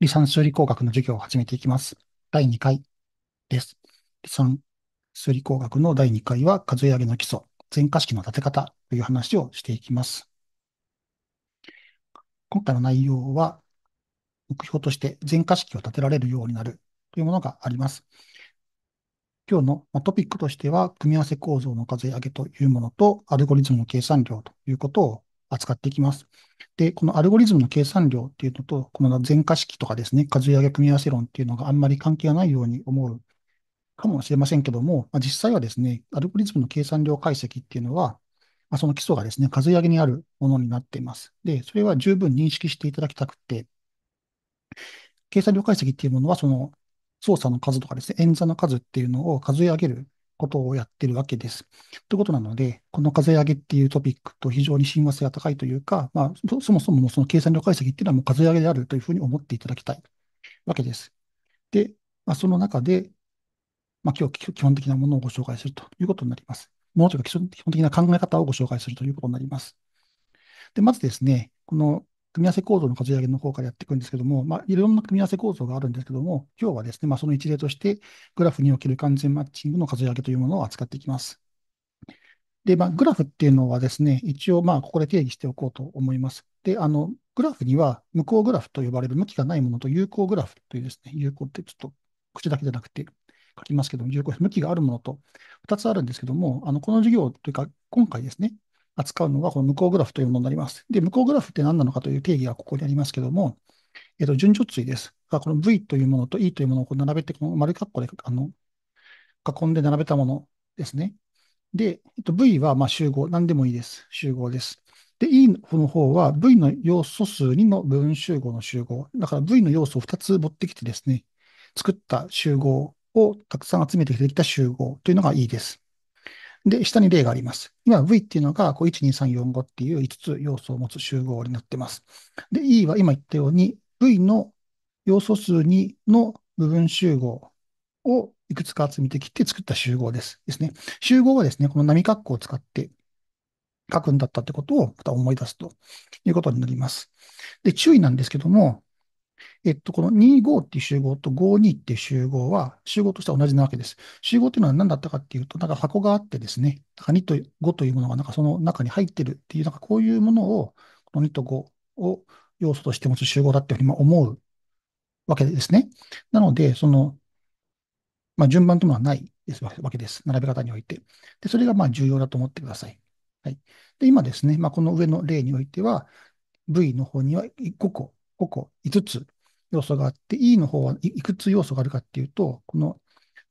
離散数理工学の授業を始めていきます。第2回です。離散数理工学の第2回は、数え上げの基礎、全化式の立て方という話をしていきます。今回の内容は、目標として全化式を立てられるようになるというものがあります。今日のトピックとしては、組み合わせ構造の数え上げというものと、アルゴリズムの計算量ということを扱っていきます。で、このアルゴリズムの計算量っていうのと、この全化式とかですね、数上げ組み合わせ論っていうのがあんまり関係がないように思うかもしれませんけども、まあ、実際はですね、アルゴリズムの計算量解析っていうのは、まあ、その基礎がですね、数上げにあるものになっています。で、それは十分認識していただきたくて、計算量解析っていうものは、その操作の数とかですね、演算の数っていうのを数え上げることをやってるわけです。ということなので、この風上げっていうトピックと非常に親和性が高いというか、まあ、そもそもその計算量解析っていうのはもう風上げであるというふうに思っていただきたいわけです。で、まあ、その中で、まあ、今日基本的なものをご紹介するということになります。ものというか基本的な考え方をご紹介するということになります。で、まずですね、この組み合わせ構造の数え上げの方からやっていくんですけども、まあ、いろんな組み合わせ構造があるんですけども、今日はですね、まあ、その一例として、グラフにおける完全マッチングの数え上げというものを扱っていきます。で、まあ、グラフっていうのはですね、一応、まあ、ここで定義しておこうと思います。で、あの、グラフには、無効グラフと呼ばれる向きがないものと有効グラフというですね、有効ってちょっと口だけじゃなくて書きますけども、有効、向きがあるものと2つあるんですけども、あの、この授業というか、今回ですね、扱うのが、この無効グラフというものになります。で、無効グラフって何なのかという定義がここにありますけども、えっと、順序対です。この V というものと E というものをこう並べて、この丸括弧で、あの、囲んで並べたものですね。で、えっと、V はま集合、何でもいいです。集合です。で、E の方は V の要素数2の部分集合の集合。だから V の要素を2つ持ってきてですね、作った集合をたくさん集めてできた集合というのが E です。で、下に例があります。今、V っていうのが、こう、1、2、3、4、5っていう5つ要素を持つ集合になってます。で、E は今言ったように、V の要素数2の部分集合をいくつか集めてきて作った集合です。ですね。集合はですね、この波括弧を使って書くんだったってことをまた思い出すということになります。で、注意なんですけども、えっと、この25っていう集合と52っていう集合は、集合としては同じなわけです。集合っていうのは何だったかっていうと、なんか箱があってですね、なん2と5というものがなんかその中に入ってるっていう、なんかこういうものを、この2と5を要素として持つ集合だっていうふうに思うわけですね。なので、その、まあ、順番というのはないですわけです。並べ方において。で、それがまあ重要だと思ってください。はい。で、今ですね、まあ、この上の例においては、V の方には個個5個5つ要素があって、E の方はいくつ要素があるかっていうと、この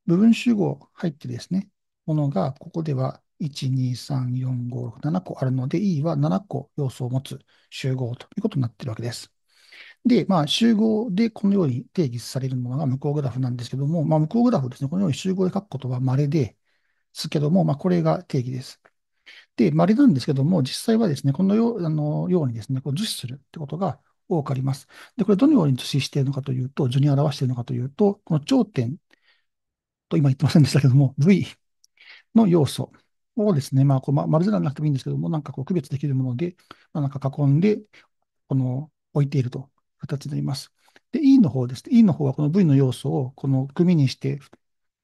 部分集合入ってですね、ものがここでは1、2、3、4、5、6、7個あるので、E は7個要素を持つ集合ということになっているわけです。で、まあ、集合でこのように定義されるものが無効グラフなんですけども、まあ、無効グラフですね、このように集合で書くことは稀ですけども、まあ、これが定義です。で、稀なんですけども、実際はですね、このようあのようにですね、こう図示するってことが多かります。で、これどのように図示しているのかというと、図に表しているのかというと、この頂点と今言ってませんでしたけども、V の要素をですね、まあ、こう、ま、丸ゃなくてもいいんですけども、なんかこう区別できるもので、まあ、なんか囲んで、この置いているという形になります。で、E の方です。E の方はこの V の要素をこの組にして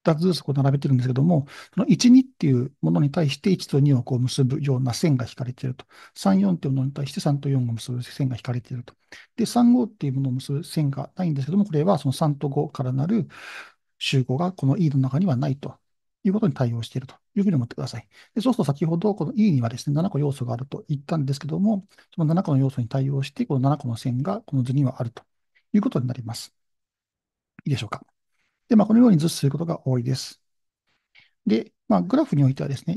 2つずつこう並べてるんですけども、その1、2っていうものに対して1と2をこう結ぶような線が引かれていると。3、4っていうものに対して3と4を結ぶ線が引かれていると。で、3、5っていうものを結ぶ線がないんですけども、これはその3と5からなる集合がこの E の中にはないということに対応しているというふうに思ってください。でそうすると先ほど、この E にはですね、7個要素があると言ったんですけども、その7個の要素に対応して、この7個の線がこの図にはあるということになります。いいでしょうか。で、まあ、このように図することが多いです。で、まあ、グラフにおいてはですね、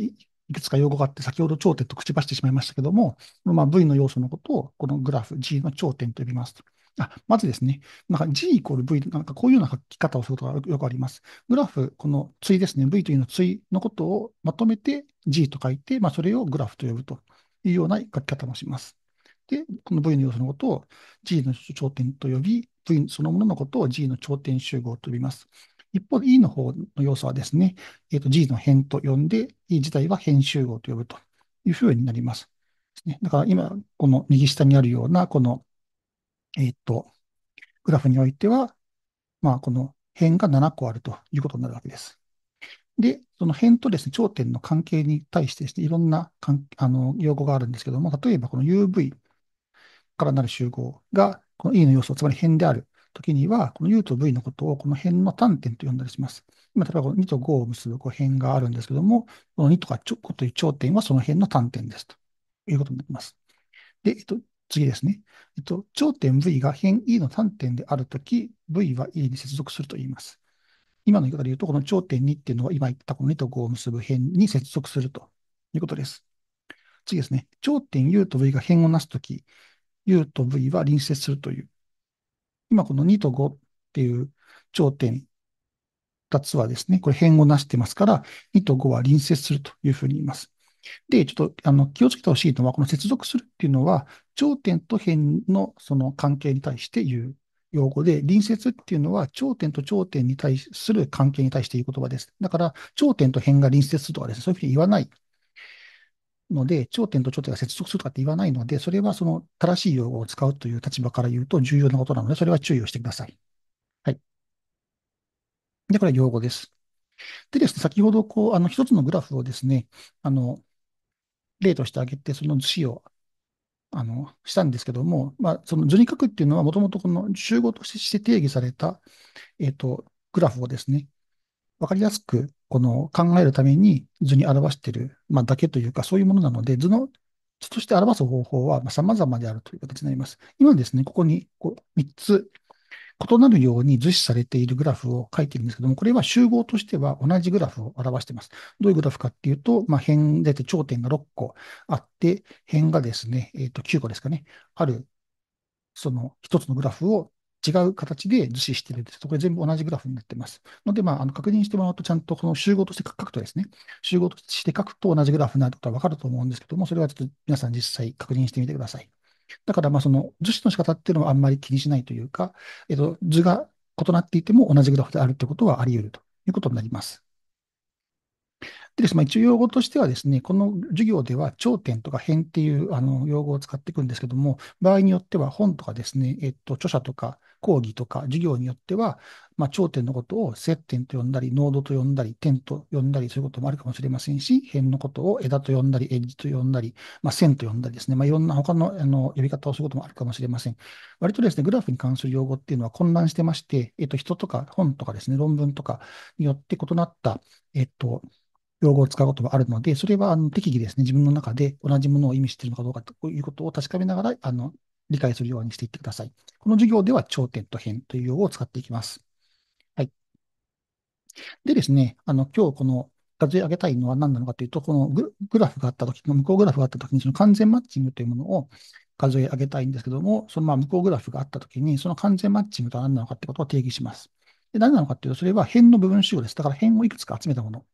いくつか用語があって、先ほど頂点と口走ってしまいましたけども、まあ、V の要素のことを、このグラフ、G の頂点と呼びます。あまずですね、なんか G イコール V、なんかこういうような書き方をすることがよくあります。グラフ、この対ですね、V というの対のことをまとめて G と書いて、まあ、それをグラフと呼ぶというような書き方もします。で、この V の要素のことを G の頂点と呼び、V そのもののことを G の頂点集合と呼びます。一方、E の方の要素はですね、えー、と G の辺と呼んで、E 自体は辺集合と呼ぶというふうになります。ね、だから今、この右下にあるような、この、えっ、ー、と、グラフにおいては、まあ、この辺が7個あるということになるわけです。で、その辺とですね、頂点の関係に対してですね、いろんなあの用語があるんですけども、例えばこの UV からなる集合がこの E の要素、つまり辺である時には、この U と V のことをこの辺の端点と呼んだりします。今、例えばこの2と5を結ぶこう辺があるんですけども、この2とかちょという頂点はその辺の端点ですということになります。で、えっと、次ですね。えっと、頂点 V が辺 E の端点であるとき、V は E に接続すると言います。今の言い方で言うと、この頂点2っていうのは今言ったこの2と5を結ぶ辺に接続するということです。次ですね。頂点 U と V が辺をなすとき、U と V は隣接するという。今この2と5っていう頂点2つはですね、これ辺をなしてますから、2と5は隣接するというふうに言います。で、ちょっとあの気をつけてほしいのは、この接続するっていうのは、頂点と辺のその関係に対して言う用語で、隣接っていうのは頂点と頂点に対する関係に対して言う言葉です。だから、頂点と辺が隣接するとかですね、そういうふうに言わないので、頂点と頂点が接続するとかって言わないので、それはその正しい用語を使うという立場から言うと重要なことなので、それは注意をしてください。はい。で、これは用語です。でですね、先ほど、こう、あの、一つのグラフをですね、あの、例として挙げて、その図紙を、あの、したんですけども、まあ、その図に書くっていうのは、もともとこの集合として定義された、えっ、ー、と、グラフをですね、わかりやすくこの考えるために図に表している、まあ、だけというか、そういうものなので、図の図として表す方法はま様々であるという形になります。今ですね、ここにこう3つ異なるように図示されているグラフを書いているんですけども、これは集合としては同じグラフを表しています。どういうグラフかっていうと、まあ、辺出て頂点が6個あって、辺がですね、えっ、ー、と9個ですかね、ある、その1つのグラフを違う形で図示してるんです。そこで全部同じグラフになってます。ので、まあ、あの確認してもらうと、ちゃんとこの集合として書くとですね、集合として書くと同じグラフになることはわかると思うんですけども、それはちょっと皆さん実際確認してみてください。だから、まあ、その図示の仕方っていうのはあんまり気にしないというか、えっと、図が異なっていても同じグラフであるってことはあり得るということになります。でですね、まあ、一応用語としてはですね、この授業では頂点とか辺っていうあの用語を使っていくんですけども、場合によっては本とかですね、えっと、著者とか講義とか授業によっては、まあ、頂点のことを接点と呼んだり、濃度と呼んだり、点と呼んだりすることもあるかもしれませんし、辺のことを枝と呼んだり、エッジと呼んだり、まあ、線と呼んだりですね、まあ、いろんな他のあの呼び方をすることもあるかもしれません。割とですね、グラフに関する用語っていうのは混乱してまして、えっと、人とか本とかですね、論文とかによって異なった、えっと、用語を使うこともあるので、それはあの適宜ですね、自分の中で同じものを意味しているのかどうかということを確かめながら、あの、理解するようにしていってください。この授業では頂点と辺という用語を使っていきます。はい。でですね、あの、今日この数え上げたいのは何なのかというと、このグラフがあったとき、向こうグラフがあったときに、その完全マッチングというものを数え上げたいんですけども、そのまあ向こうグラフがあったときに、その完全マッチングとは何なのかということを定義します。で何なのかというと、それは辺の部分集合です。だから辺をいくつか集めたもの。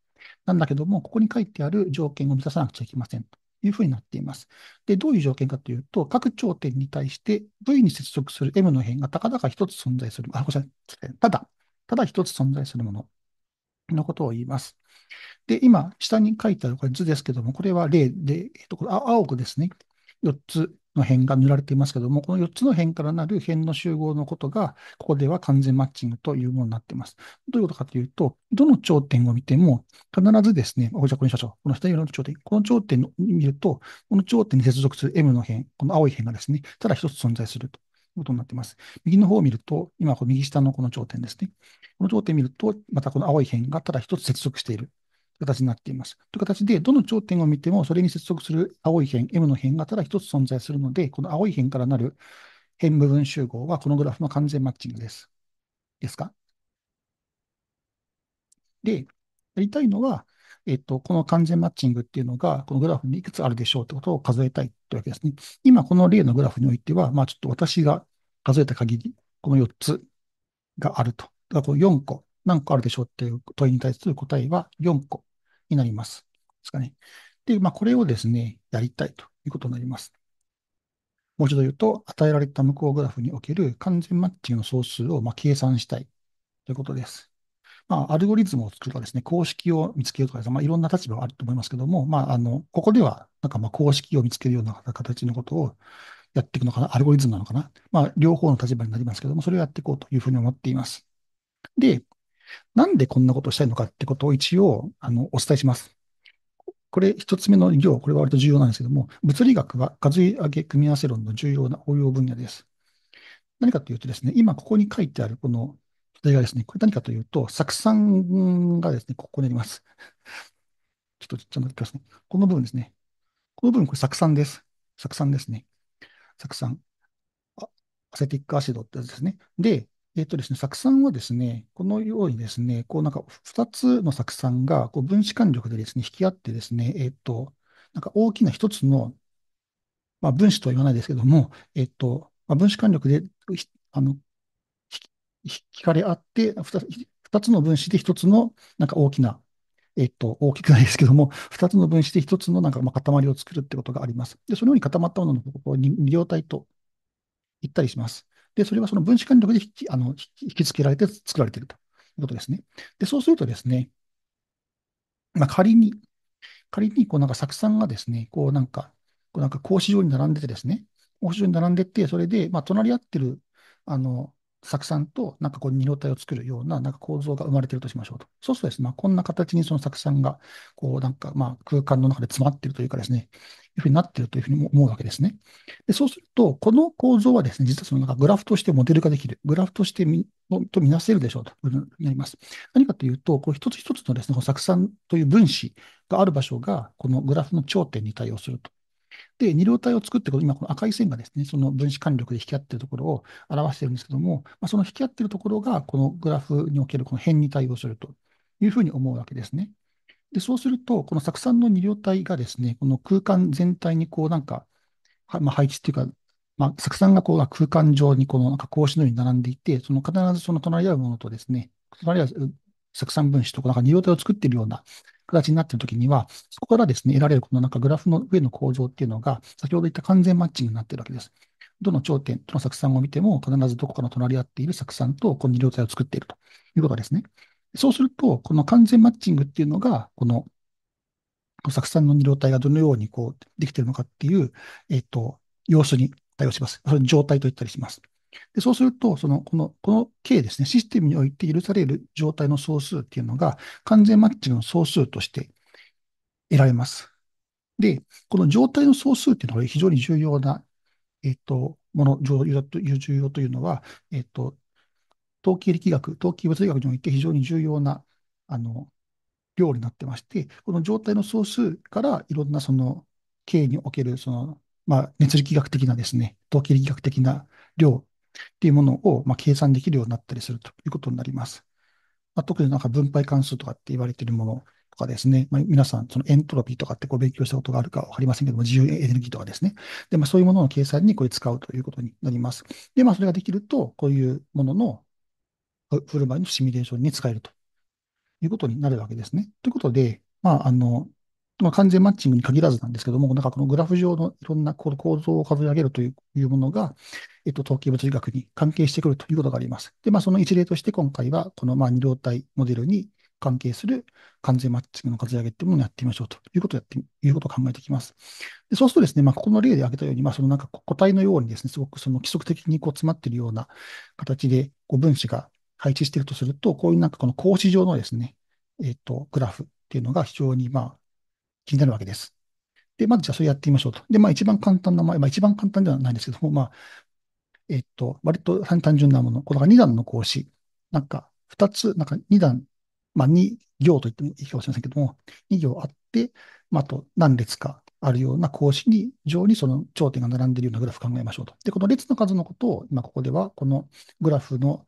なんだけども、ここに書いてある条件を満たさなくちゃいけませんというふうになっています。で、どういう条件かというと、各頂点に対して V に接続する M の辺がたかだか一つ存在する。あ、ごめんなさい。ただ、ただ一つ存在するもののことを言います。で、今、下に書いてあるこれ図ですけども、これは例で、えっと、これ青くですね、4つの辺が塗られていますけども、この4つの辺からなる辺の集合のことが、ここでは完全マッチングというものになっています。どういうことかというと、どの頂点を見ても、必ずですね、おじゃこの社長、この下にこのの頂点、この頂点を見ると、この頂点に接続する M の辺、この青い辺がですね、ただ一つ存在すると。いうことになっています。右の方を見ると、今、右下のこの頂点ですね。この頂点を見ると、またこの青い辺がただ一つ接続している形になっています。という形で、どの頂点を見ても、それに接続する青い辺、M の辺がただ一つ存在するので、この青い辺からなる辺部分集合は、このグラフの完全マッチングです。ですかで、やりたいのは、えっと、この完全マッチングっていうのが、このグラフにいくつあるでしょうってことを数えたいというわけですね。今、この例のグラフにおいては、まあ、ちょっと私が数えた限り、この4つがあると。だから、この4個、何個あるでしょうっていう問いに対する答えは4個になります。ですかね。で、まあ、これをですね、やりたいということになります。もう一度言うと、与えられた向こうグラフにおける完全マッチングの総数をま計算したいということです。まあ、アルゴリズムを作るとかですね、公式を見つけるとかですね、まあ、いろんな立場があると思いますけども、まあ、あの、ここでは、なんかま公式を見つけるような形のことをやっていくのかな、アルゴリズムなのかな、まあ、両方の立場になりますけども、それをやっていこうというふうに思っています。で、なんでこんなことをしたいのかってことを一応、あの、お伝えします。これ、一つ目の行、これは割と重要なんですけども、物理学は数え上げ組み合わせ論の重要な応用分野です。何かというとですね、今ここに書いてあるこの例がですね、これ何かというと、酢酸がですね、ここにあります。ちょっと、ちょっと待ってください。この部分ですね。この部分、これ酢酸です。酢酸ですね。酢酸。アセティックアシドってやつですね。で、えっとですね、酢酸はですね、このようにですね、こうなんか2つの酢酸がこう分子間力でですね、引き合ってですね、えっと、なんか大きな1つの、まあ、分子とは言わないですけども、えっと、まあ、分子間力であの引かれ合って、2つの分子で1つのなんか大きなえっと、大きくないですけども、二つの分子で一つのなんかまあ塊を作るってことがあります。で、そのように固まったもののここを二量体と言ったりします。で、それはその分子管理力で引きあの引き付けられて作られているということですね。で、そうするとですね、まあ、仮に、仮に、こうなんか酢酸がですね、こうなんか、こうなんか格子状に並んでてですね、格子状に並んでて、それで、まあ、隣り合ってる、あの、酢酸と、なんかこう二両体を作るような、なんか構造が生まれているとしましょうと。そうするとですね、まあ、こんな形にその酢酸が、こうなんか、まあ、空間の中で詰まっているというかですね、いうふうになっているというふうに思うわけですね。でそうすると、この構造はですね、実はそのなんかグラフとしてモデル化できる、グラフとしてみとみなせるでしょうというになります。何かというと、こう一つ一つのですね、この酢酸という分子がある場所が、このグラフの頂点に対応すると。で、二両体を作って、今この赤い線がですね、その分子間力で引き合っているところを表しているんですけども、まあ、その引き合っているところが、このグラフにおけるこの辺に対応するというふうに思うわけですね。で、そうすると、この酢酸の二量体がですね、この空間全体にこうなんか、はまあ、配置っていうか、まあ、酢酸がこう空間上にこのなんか格子のように並んでいて、その必ずその隣り合うものとですね、隣り合う酢酸分子とかなんか二量体を作っているような形になっているときには、そこからですね、得られるこのなんかグラフの上の構造っていうのが、先ほど言った完全マッチングになっているわけです。どの頂点、との酢酸を見ても、必ずどこかの隣り合っている酢酸とこの二両体を作っているということですね。そうすると、この完全マッチングっていうのが、この、酢酸の二量体がどのようにこうできてるのかっていう、えっ、ー、と、様子に対応します。その状態と言ったりします。でそうすると、その、この、この K ですね、システムにおいて許される状態の総数っていうのが、完全マッチングの総数として得られます。で、この状態の総数っていうのは非常に重要な、えっ、ー、と、もの、重要というのは、えっ、ー、と、統計力学、統計物理学において非常に重要な、あの、量になってまして、この状態の総数からいろんなその、経緯における、その、まあ、熱力学的なですね、統計力学的な量っていうものを、まあ、計算できるようになったりするということになります。まあ、特になんか分配関数とかって言われているものとかですね、まあ、皆さん、そのエントロピーとかってご勉強したことがあるかわかりませんけども、自由エネルギーとかですね。で、まあ、そういうものの計算にこれ使うということになります。で、まあ、それができると、こういうものの、振る舞いのシミュレーションに使えるということになるわけですね。ということで、まあ、あの、まあ、完全マッチングに限らずなんですけども、なんかこのグラフ上のいろんな構造を数え上げるというものが、えっと、統計物理学に関係してくるということがあります。で、まあ、その一例として今回は、このまあ二動体モデルに関係する完全マッチングの数上げっていうものをやってみましょうということをやって、いうことを考えていきます。でそうするとですね、まあ、ここの例で挙げたように、まあ、そのなんか個体のようにですね、すごくその規則的にこう詰まっているような形で、こう分子が配置しているとすると、こういうなんかこの格子状のですね、えっ、ー、と、グラフっていうのが非常にまあ気になるわけです。で、まずじゃあそれやってみましょうと。で、まあ一番簡単な、まあ一番簡単ではないんですけども、まあ、えっ、ー、と、割と単純なもの、この2段の格子、なんか2つ、なんか2段、まあ2行と言ってもいいかもしれませんけども、2行あって、まああと何列かあるような格子に、上にその頂点が並んでいるようなグラフ考えましょうと。で、この列の数のことを、今ここでは、このグラフの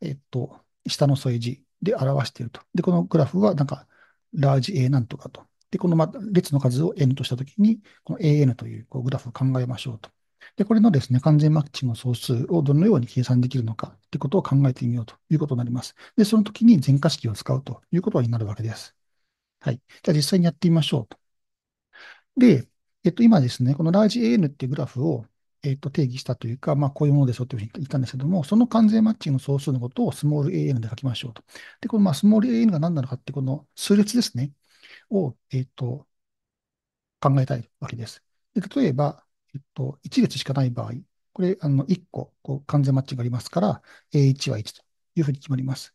えっと、下の添え字で表していると。で、このグラフはなんか、ラージ A なんとかと。で、このま列の数を N としたときに、この AN というこうグラフを考えましょうと。で、これのですね、完全マッチの総数をどのように計算できるのかってことを考えてみようということになります。で、その時に全化式を使うということになるわけです。はい。じゃあ実際にやってみましょうと。で、えっと、今ですね、このラージ AN っていうグラフをえっと定義したというか、まあ、こういうものでしょうというふうに言ったんですけども、その完全マッチングの総数のことをスモール AN で書きましょうと。で、このまあスモール AN が何なのかって、この数列ですね、を、えっと、考えたいわけです。で例えば、えっと、1列しかない場合、これあの1個こう完全マッチングがありますから、A1 は1というふうに決まります。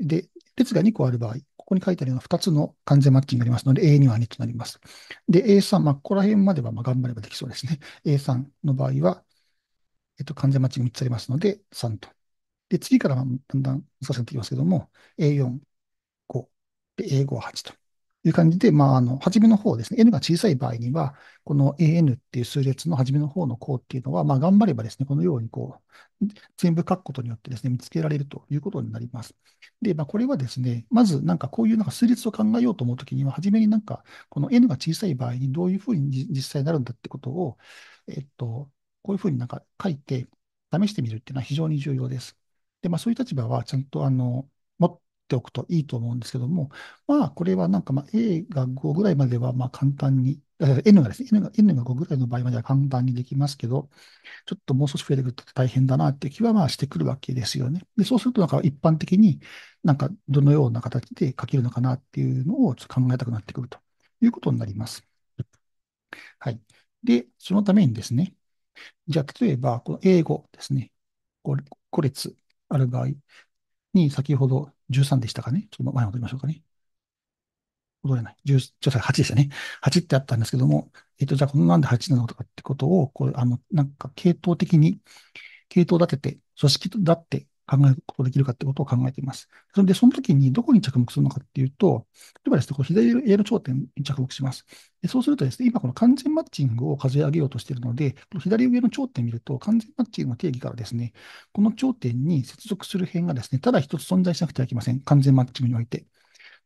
で、列が2個ある場合、ここに書いてあるような2つの完全マッチングがありますので、A2 は2となります。で、A3、まあ、ここら辺まではま頑張ればできそうですね。A3 の場合は、えっと、完全マッチング3つありますので、3と。で、次からだんだん難しくなってきますけども、A4、5、で、A5 は8と。という感じで、まあ、あの、初めの方ですね、n が小さい場合には、この an っていう数列の初めの方の項っていうのは、まあ、頑張ればですね、このようにこう、全部書くことによってですね、見つけられるということになります。で、まあ、これはですね、まずなんかこういうなんか数列を考えようと思うときには、初めになんか、この n が小さい場合にどういうふうに実際になるんだってことを、えっと、こういうふうになんか書いて、試してみるっていうのは非常に重要です。で、まあ、そういう立場は、ちゃんとあの、ておくといいと思うんですけども、まあ、これはなんかまあ A が5ぐらいまではまあ簡単に、N がですね、N が N が5ぐらいの場合までは簡単にできますけど、ちょっともう少し増えてくると大変だなって気はまあしてくるわけですよね。で、そうするとなんか一般的になんかどのような形で書けるのかなっていうのを考えたくなってくるということになります。はい。で、そのためにですね、じゃあ例えばこの英語ですね、これ、個列ある場合に先ほど13でしたかねちょっと前戻りましょうかね。戻れない。10、ちょっと8でしたね。8ってあったんですけども、えっ、と、じゃあこのなんで8なのとかってことを、これ、あの、なんか系統的に、系統立てて、組織立って考えることができるかってことを考えています。それで、その時にどこに着目するのかっていうと、例えばですね、こう左上の頂点に着目します。でそうするとですね、今この完全マッチングを数え上げようとしているので、この左上の頂点を見ると、完全マッチングの定義からですね、この頂点に接続する辺がですね、ただ一つ存在しなくてはいけません。完全マッチングにおいて。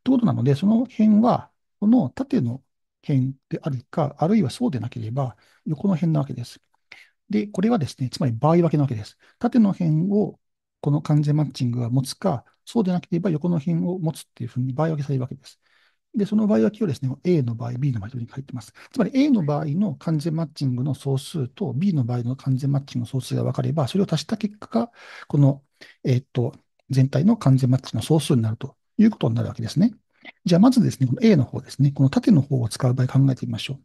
ということなので、その辺は、この縦の辺であるか、あるいはそうでなければ、横の辺なわけです。で、これはですね、つまり場合分けなわけです。縦の辺をこの完全マッチングは持つか、そうでなければ横の辺を持つっていうふうに場合分けされるわけです。で、その場合分けをですね、A の場合、B の場合とに書いてます。つまり A の場合の完全マッチングの総数と B の場合の完全マッチングの総数が分かれば、それを足した結果が、この、えっ、と、全体の完全マッチの総数になるということになるわけですね。じゃあ、まずですね、この A の方ですね、この縦の方を使う場合考えてみましょう。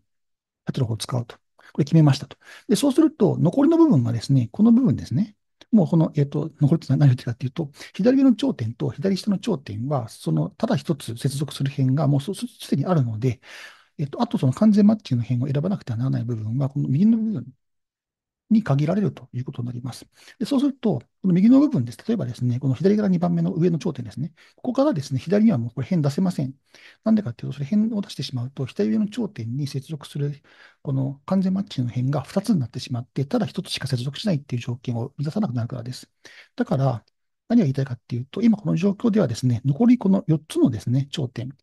縦の方を使うと。これ決めましたと。で、そうすると、残りの部分がですね、この部分ですね。もうこの、えっ、ー、と、残りって何を言ってかっていうと、左上の頂点と左下の頂点は、その、ただ一つ接続する辺がもうすでにあるので、えっ、ー、と、あとその完全マッチングの辺を選ばなくてはならない部分は、この右の部分に限られるということになります。でそうすると、この右の部分です。例えばですね、この左から2番目の上の頂点ですね。ここからですね、左にはもうこれ辺出せません。なんでかっていうと、それ辺を出してしまうと、左上の頂点に接続する、この完全マッチの辺が2つになってしまって、ただ1つしか接続しないっていう条件を満たさなくなるからです。だから、何が言いたいかっていうと、今この状況ではですね、残りこの4つのですね、頂点、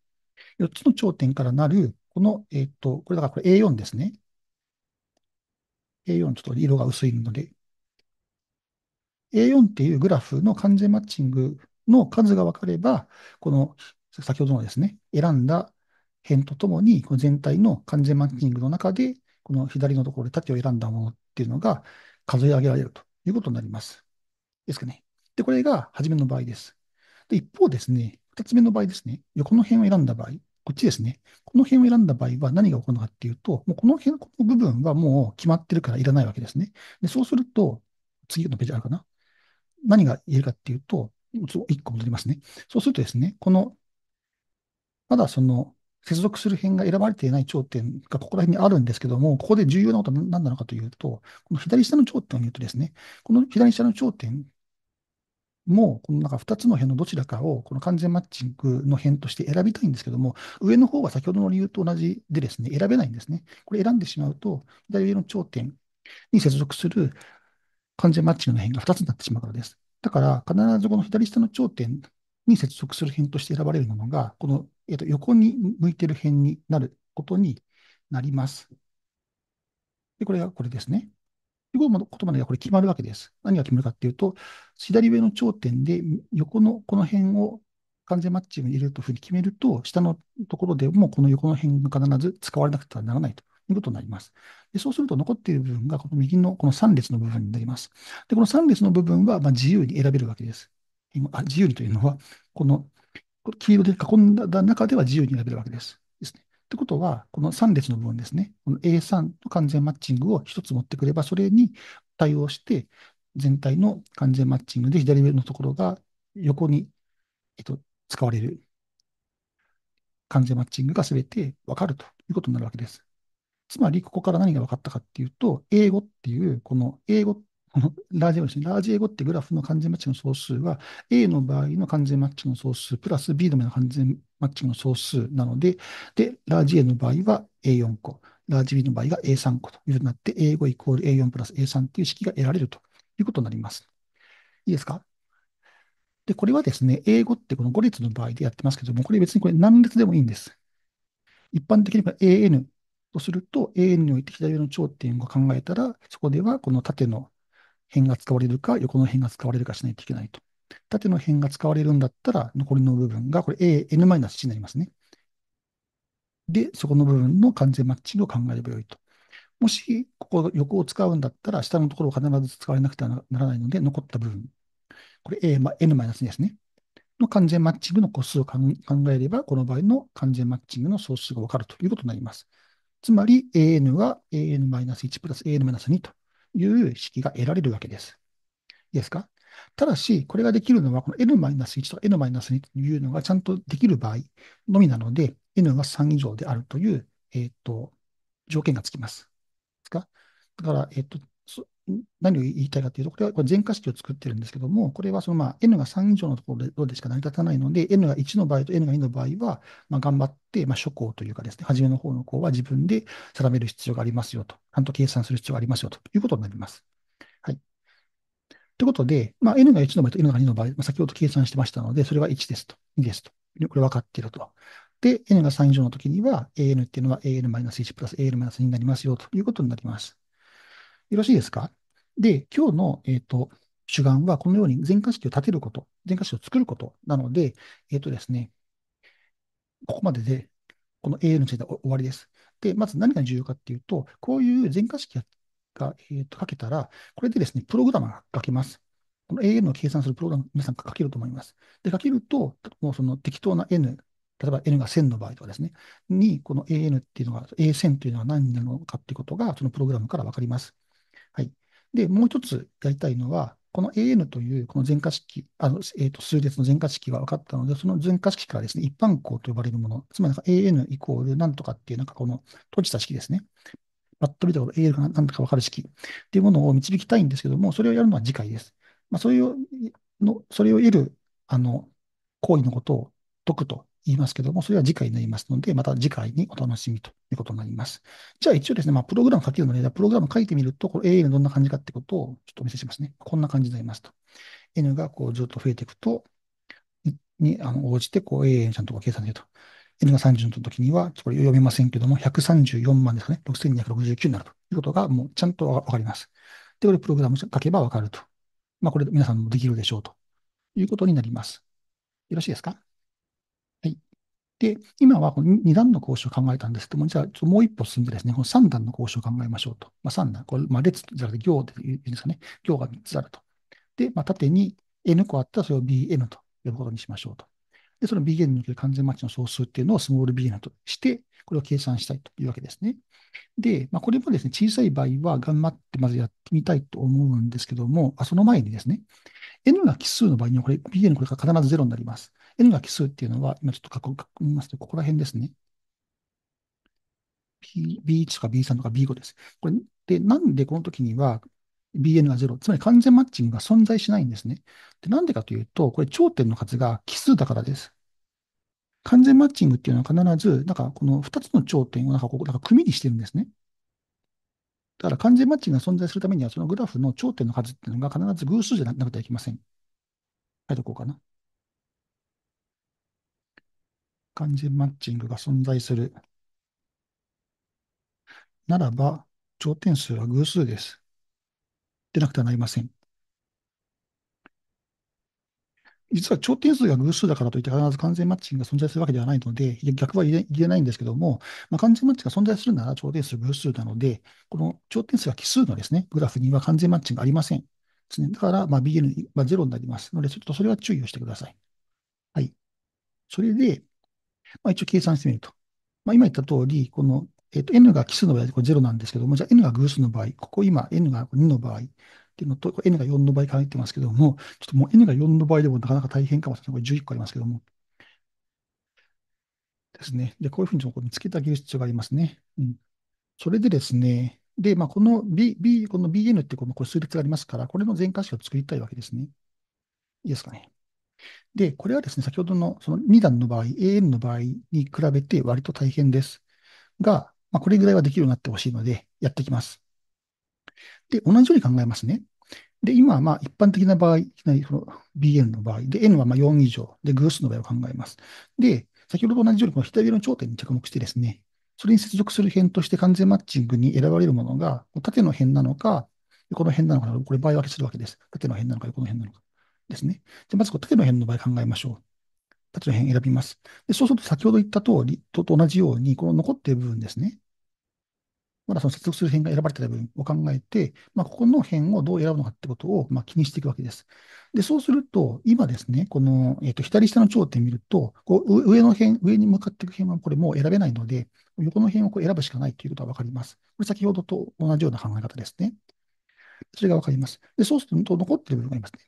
4つの頂点からなる、この、えっ、ー、と、これだからこれ A4 ですね。A4 ちょっと色が薄いので、A4 っていうグラフの完全マッチングの数が分かれば、この先ほどのですね、選んだ辺とともに、この全体の完全マッチングの中で、この左のところで縦を選んだものっていうのが数え上げられるということになります。ですかね。で、これが初めの場合です。で、一方ですね、二つ目の場合ですね、横の辺を選んだ場合。こっちですね。この辺を選んだ場合は何が起こるのかっていうと、もうこの辺、この部分はもう決まってるからいらないわけですね。で、そうすると、次のページあるかな。何が言えるかっていうと、1個戻りますね。そうするとですね、この、まだその、接続する辺が選ばれていない頂点がここら辺にあるんですけども、ここで重要なことは何なのかというと、この左下の頂点を見るとですね、この左下の頂点も、このなんか2つの辺のどちらかを、この完全マッチングの辺として選びたいんですけども、上の方は先ほどの理由と同じでですね、選べないんですね。これ選んでしまうと、左上の頂点に接続する完全マッチングの辺が2つになってしまうからです。だから、必ずこの左下の頂点に接続する辺として選ばれるものが、この、えー、と横に向いてる辺になることになります。で、これがこれですね。言葉ことまではこれ決まるわけです。何が決まるかっていうと、左上の頂点で横のこの辺を完全マッチングに入れるというふうに決めると、下のところでもこの横の辺が必ず使われなくてはならないということになります。でそうすると残っている部分がこの右のこの3列の部分になります。で、この3列の部分はま自由に選べるわけです。あ自由にというのは、この黄色で囲んだ中では自由に選べるわけです。ってことは、この3列の部分ですね。この A3 の完全マッチングを1つ持ってくれば、それに対応して、全体の完全マッチングで左上のところが横に、えっと、使われる完全マッチングが全て分かるということになるわけです。つまり、ここから何が分かったかっていうと、英語っていう、この英語、このラージ英語ですね、ラージ英語ってグラフの完全マッチの総数は、A の場合の完全マッチの総数プラス B の目の完全マッチの総数なので、で、ラージ A の場合は A4 個、ラージ B の場合が A3 個というふうになって、A5 イコール A4 プラス A3 という式が得られるということになります。いいですかで、これはですね、英語ってこの5列の場合でやってますけども、これ別にこれ何列でもいいんです。一般的には AN とすると、AN において左上の頂点を考えたら、そこではこの縦の辺が使われるか、横の辺が使われるかしないといけないと縦の辺が使われるんだったら、残りの部分が、これ A、N-1 になりますね。で、そこの部分の完全マッチングを考えればよいと。もし、ここ横を使うんだったら、下のところを必ず使われなくてはならないので、残った部分。これ A、ま N-2 ですね。の完全マッチングの個数を考えれば、この場合の完全マッチングの総数がわかるということになります。つまり、AN は AN-1 プラス AN-2 という式が得られるわけです。いいですかただし、これができるのは、この n-1 とか n-2 というのがちゃんとできる場合のみなので、n が3以上であるという、えっ、ー、と、条件がつきます。ですかだから、えっ、ー、と、何を言いたいかというと、これはこれ全化式を作ってるんですけども、これはそのまあ n が3以上のところでしか成り立たないので、n が1の場合と n が2の場合は、まあ、頑張って、まあ、初項というかですね、初めの方の項は自分で定める必要がありますよと、ちゃんと計算する必要がありますよということになります。ということで、まあ、n が1の場合と n が2の場合、まあ、先ほど計算してましたので、それは1ですと、2ですと。これ分かっていると。で、n が3以上の時には、an っていうのは an-1 プラス an-2 になりますよということになります。よろしいですかで、今日の、えっ、ー、と、主眼はこのように全化式を立てること、全化式を作ることなので、えっ、ー、とですね、ここまでで、この an については終わりです。で、まず何が重要かっていうと、こういう全化式がか、えっ、ー、と、かけたら、これでですね、プログラムが書けます。この AN を計算するプログラム、皆さん書けると思います。で、書けると、もうその適当な N、例えば N が1000の場合とかですね、に、この AN っていうのが、A1000 というのは何になるのかっていうことが、そのプログラムからわかります。はい。で、もう一つやりたいのは、この AN というこの全化式、あのえー、と数列の全化式が分かったので、その全化式からですね、一般項と呼ばれるもの、つまり AN イコールなんとかっていう、なんかこの閉じた式ですね。パッと見たこと、AL が何だか分かる式っていうものを導きたいんですけども、それをやるのは次回です。まあ、それを、の、それを得る、あの、行為のことを解くと言いますけども、それは次回になりますので、また次回にお楽しみということになります。じゃあ一応ですね、まあ、プログラム書けるので、プログラム書いてみると、これ AL どんな感じかってことをちょっとお見せしますね。こんな感じになりますと。N がこうずっと増えていくと、にあの応じてこう AL ちゃんと計算できると。N が30の時には、これ読めませんけども、134万ですかね、6269になるということが、もうちゃんとわかります。で、これプログラム書けばわかると。まあ、これ皆さんもできるでしょうということになります。よろしいですかはい。で、今はこの2段の講渉を考えたんですけども、じゃあもう一歩進んでですね、この3段の講渉を考えましょうと。まあ、3段、これ、まあ、列じゃなくて行で言うんですかね。行が3つあると。で、まあ、縦に N 個あったらそれを BN と呼ぶことにしましょうと。で、その BN における完全マッチの総数っていうのをスモール bn として、これを計算したいというわけですね。で、まあ、これもですね、小さい場合は頑張ってまずやってみたいと思うんですけども、あその前にですね、n が奇数の場合にはこれ、bn これが必ず0になります。n が奇数っていうのは、今ちょっと確認ますと、ここら辺ですね。B1 とか B3 とか B5 です。これで、なんでこの時には、BN が0。つまり完全マッチングが存在しないんですね。で、なんでかというと、これ頂点の数が奇数だからです。完全マッチングっていうのは必ず、なんかこの2つの頂点をなんかここ、なんか組にしてるんですね。だから完全マッチングが存在するためには、そのグラフの頂点の数っていうのが必ず偶数じゃなくてはいけません。書いておこうかな。完全マッチングが存在する。ならば、頂点数は偶数です。なくてはなりません。実は頂点数が偶数だからといって必ず完全マッチングが存在するわけではないので、逆は言えないんですけども、まあ、完全マッチが存在するなら頂点数偶数なので、この頂点数が奇数のですね、グラフには完全マッチングがありません。ですね。だから、ま BN、ま0になりますので、ちょっとそれは注意をしてください。はい。それで、まあ、一応計算してみると。まあ、今言った通り、このえっ、と、n が奇数の場合これ0なんですけども、じゃあ n が偶数の場合、ここ今 n が2の場合っていうのと、n が4の場合考えてますけども、ちょっともう n が4の場合でもなかなか大変かもしれない。これ11個ありますけども。ですね。で、こういうふうに見つけてあげる必要がありますね。うん。それでですね、で、まあ、この B、B、この BN ってこのこれ数列がありますから、これの全化式を作りたいわけですね。いいですかね。で、これはですね、先ほどのその2段の場合、AN の場合に比べて割と大変です。が、まあ、これぐらいはできるようになってほしいので、やっていきます。で、同じように考えますね。で、今はまあ一般的な場合、いきなりその BN の場合、で、N はまあ4以上、で、偶数の場合を考えます。で、先ほどと同じようにこの左上の頂点に着目してですね、それに接続する辺として完全マッチングに選ばれるものが、縦の辺なのか、この辺なのか、これ場合分けするわけです。縦の辺なのか、横の辺なのか。ですね。で、まず縦の辺の場合考えましょう。縦の辺選びます。で、そうすると先ほど言った通りとと同じように、この残っている部分ですね。まだその接続する辺が選ばれている部分を考えて、まあ、ここの辺をどう選ぶのかってことを、まあ、気にしていくわけです。で、そうすると、今ですね、この、えっ、ー、と、左下の頂点見ると、こう上の辺、上に向かっていく辺はこれもう選べないので、横の辺をこう選ぶしかないということはわかります。これ先ほどと同じような考え方ですね。それがわかります。で、そうすると残っている部分がありますね。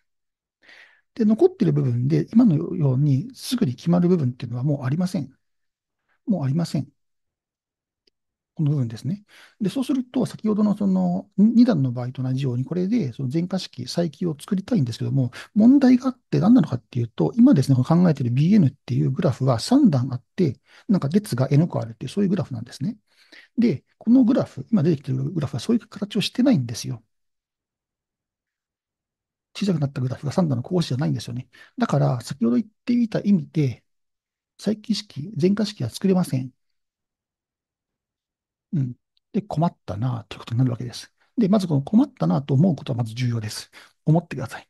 で、残っている部分で、今のようにすぐに決まる部分っていうのはもうありません。もうありません。この部分ですね。で、そうすると、先ほどのその2段の場合と同じように、これでその全化式、再起を作りたいんですけども、問題があって何なのかっていうと、今ですね、考えている BN っていうグラフは3段あって、なんか列が N 個あるっていう、そういうグラフなんですね。で、このグラフ、今出てきているグラフはそういう形をしてないんですよ。小さくなったグラフが3段の格子じゃないんですよね。だから、先ほど言っていた意味で、再起式、全化式は作れません。うん。で、困ったなということになるわけです。で、まずこの困ったなと思うことはまず重要です。思ってください。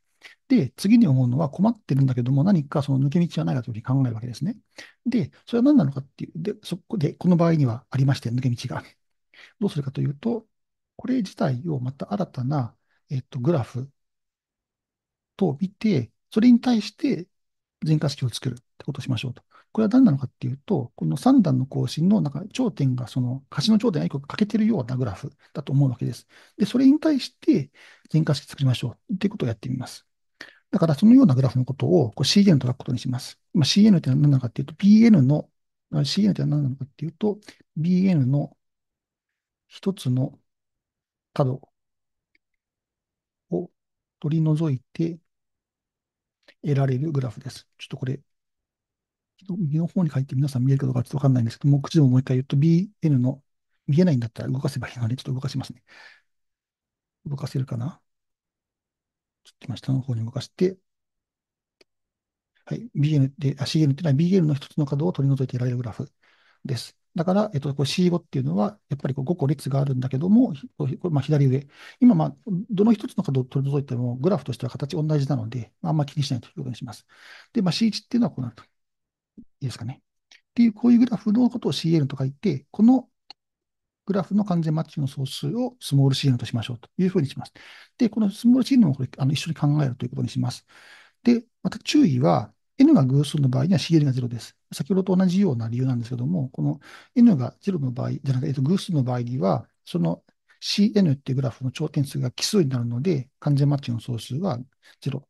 で、次に思うのは困ってるんだけども、何かその抜け道はないかというふうに考えるわけですね。で、それは何なのかっていう、で、そこで、この場合にはありまして、抜け道が。どうするかというと、これ自体をまた新たな、えっと、グラフと見て、それに対して全化式を作るってことをしましょうと。これは何なのかっていうと、この3段の更新のなんか頂点が、その橋の頂点が一個欠けてるようなグラフだと思うわけです。で、それに対して全化式作りましょうっていうことをやってみます。だからそのようなグラフのことをこう CN と書くことにします。まあ、CN って何なのかっていうと、BN の、CN って何なのかっていうと、BN の一つの角を取り除いて得られるグラフです。ちょっとこれ右の方に書いて皆さん見えるかどうかちょっとわかんないんですけども、口でももう一回言うと BN の、見えないんだったら動かせばいいので、ちょっと動かしますね。動かせるかなちょっと今下の方に動かして、はい、BN で、あ、CN っていうのは b n の一つの角を取り除いて得られるグラフです。だから、えっと、こ C5 っていうのは、やっぱりこう5個列があるんだけども、これまあ左上。今、まあ、どの一つの角を取り除いても、グラフとしては形同じなので、あんま気にしないということにします。で、まあ、C1 っていうのはこうなると。いいですかね。っていう、こういうグラフのことを CL とか言って、このグラフの完全マッチの総数をスモール c n としましょうというふうにします。で、このスモール c n もこれあの一緒に考えるということにします。で、また注意は、n が偶数の場合には CL が0です。先ほどと同じような理由なんですけども、この n が0の場合、じゃなくて、えっと、偶数の場合には、その CN っていうグラフの頂点数が奇数になるので、完全マッチの総数は0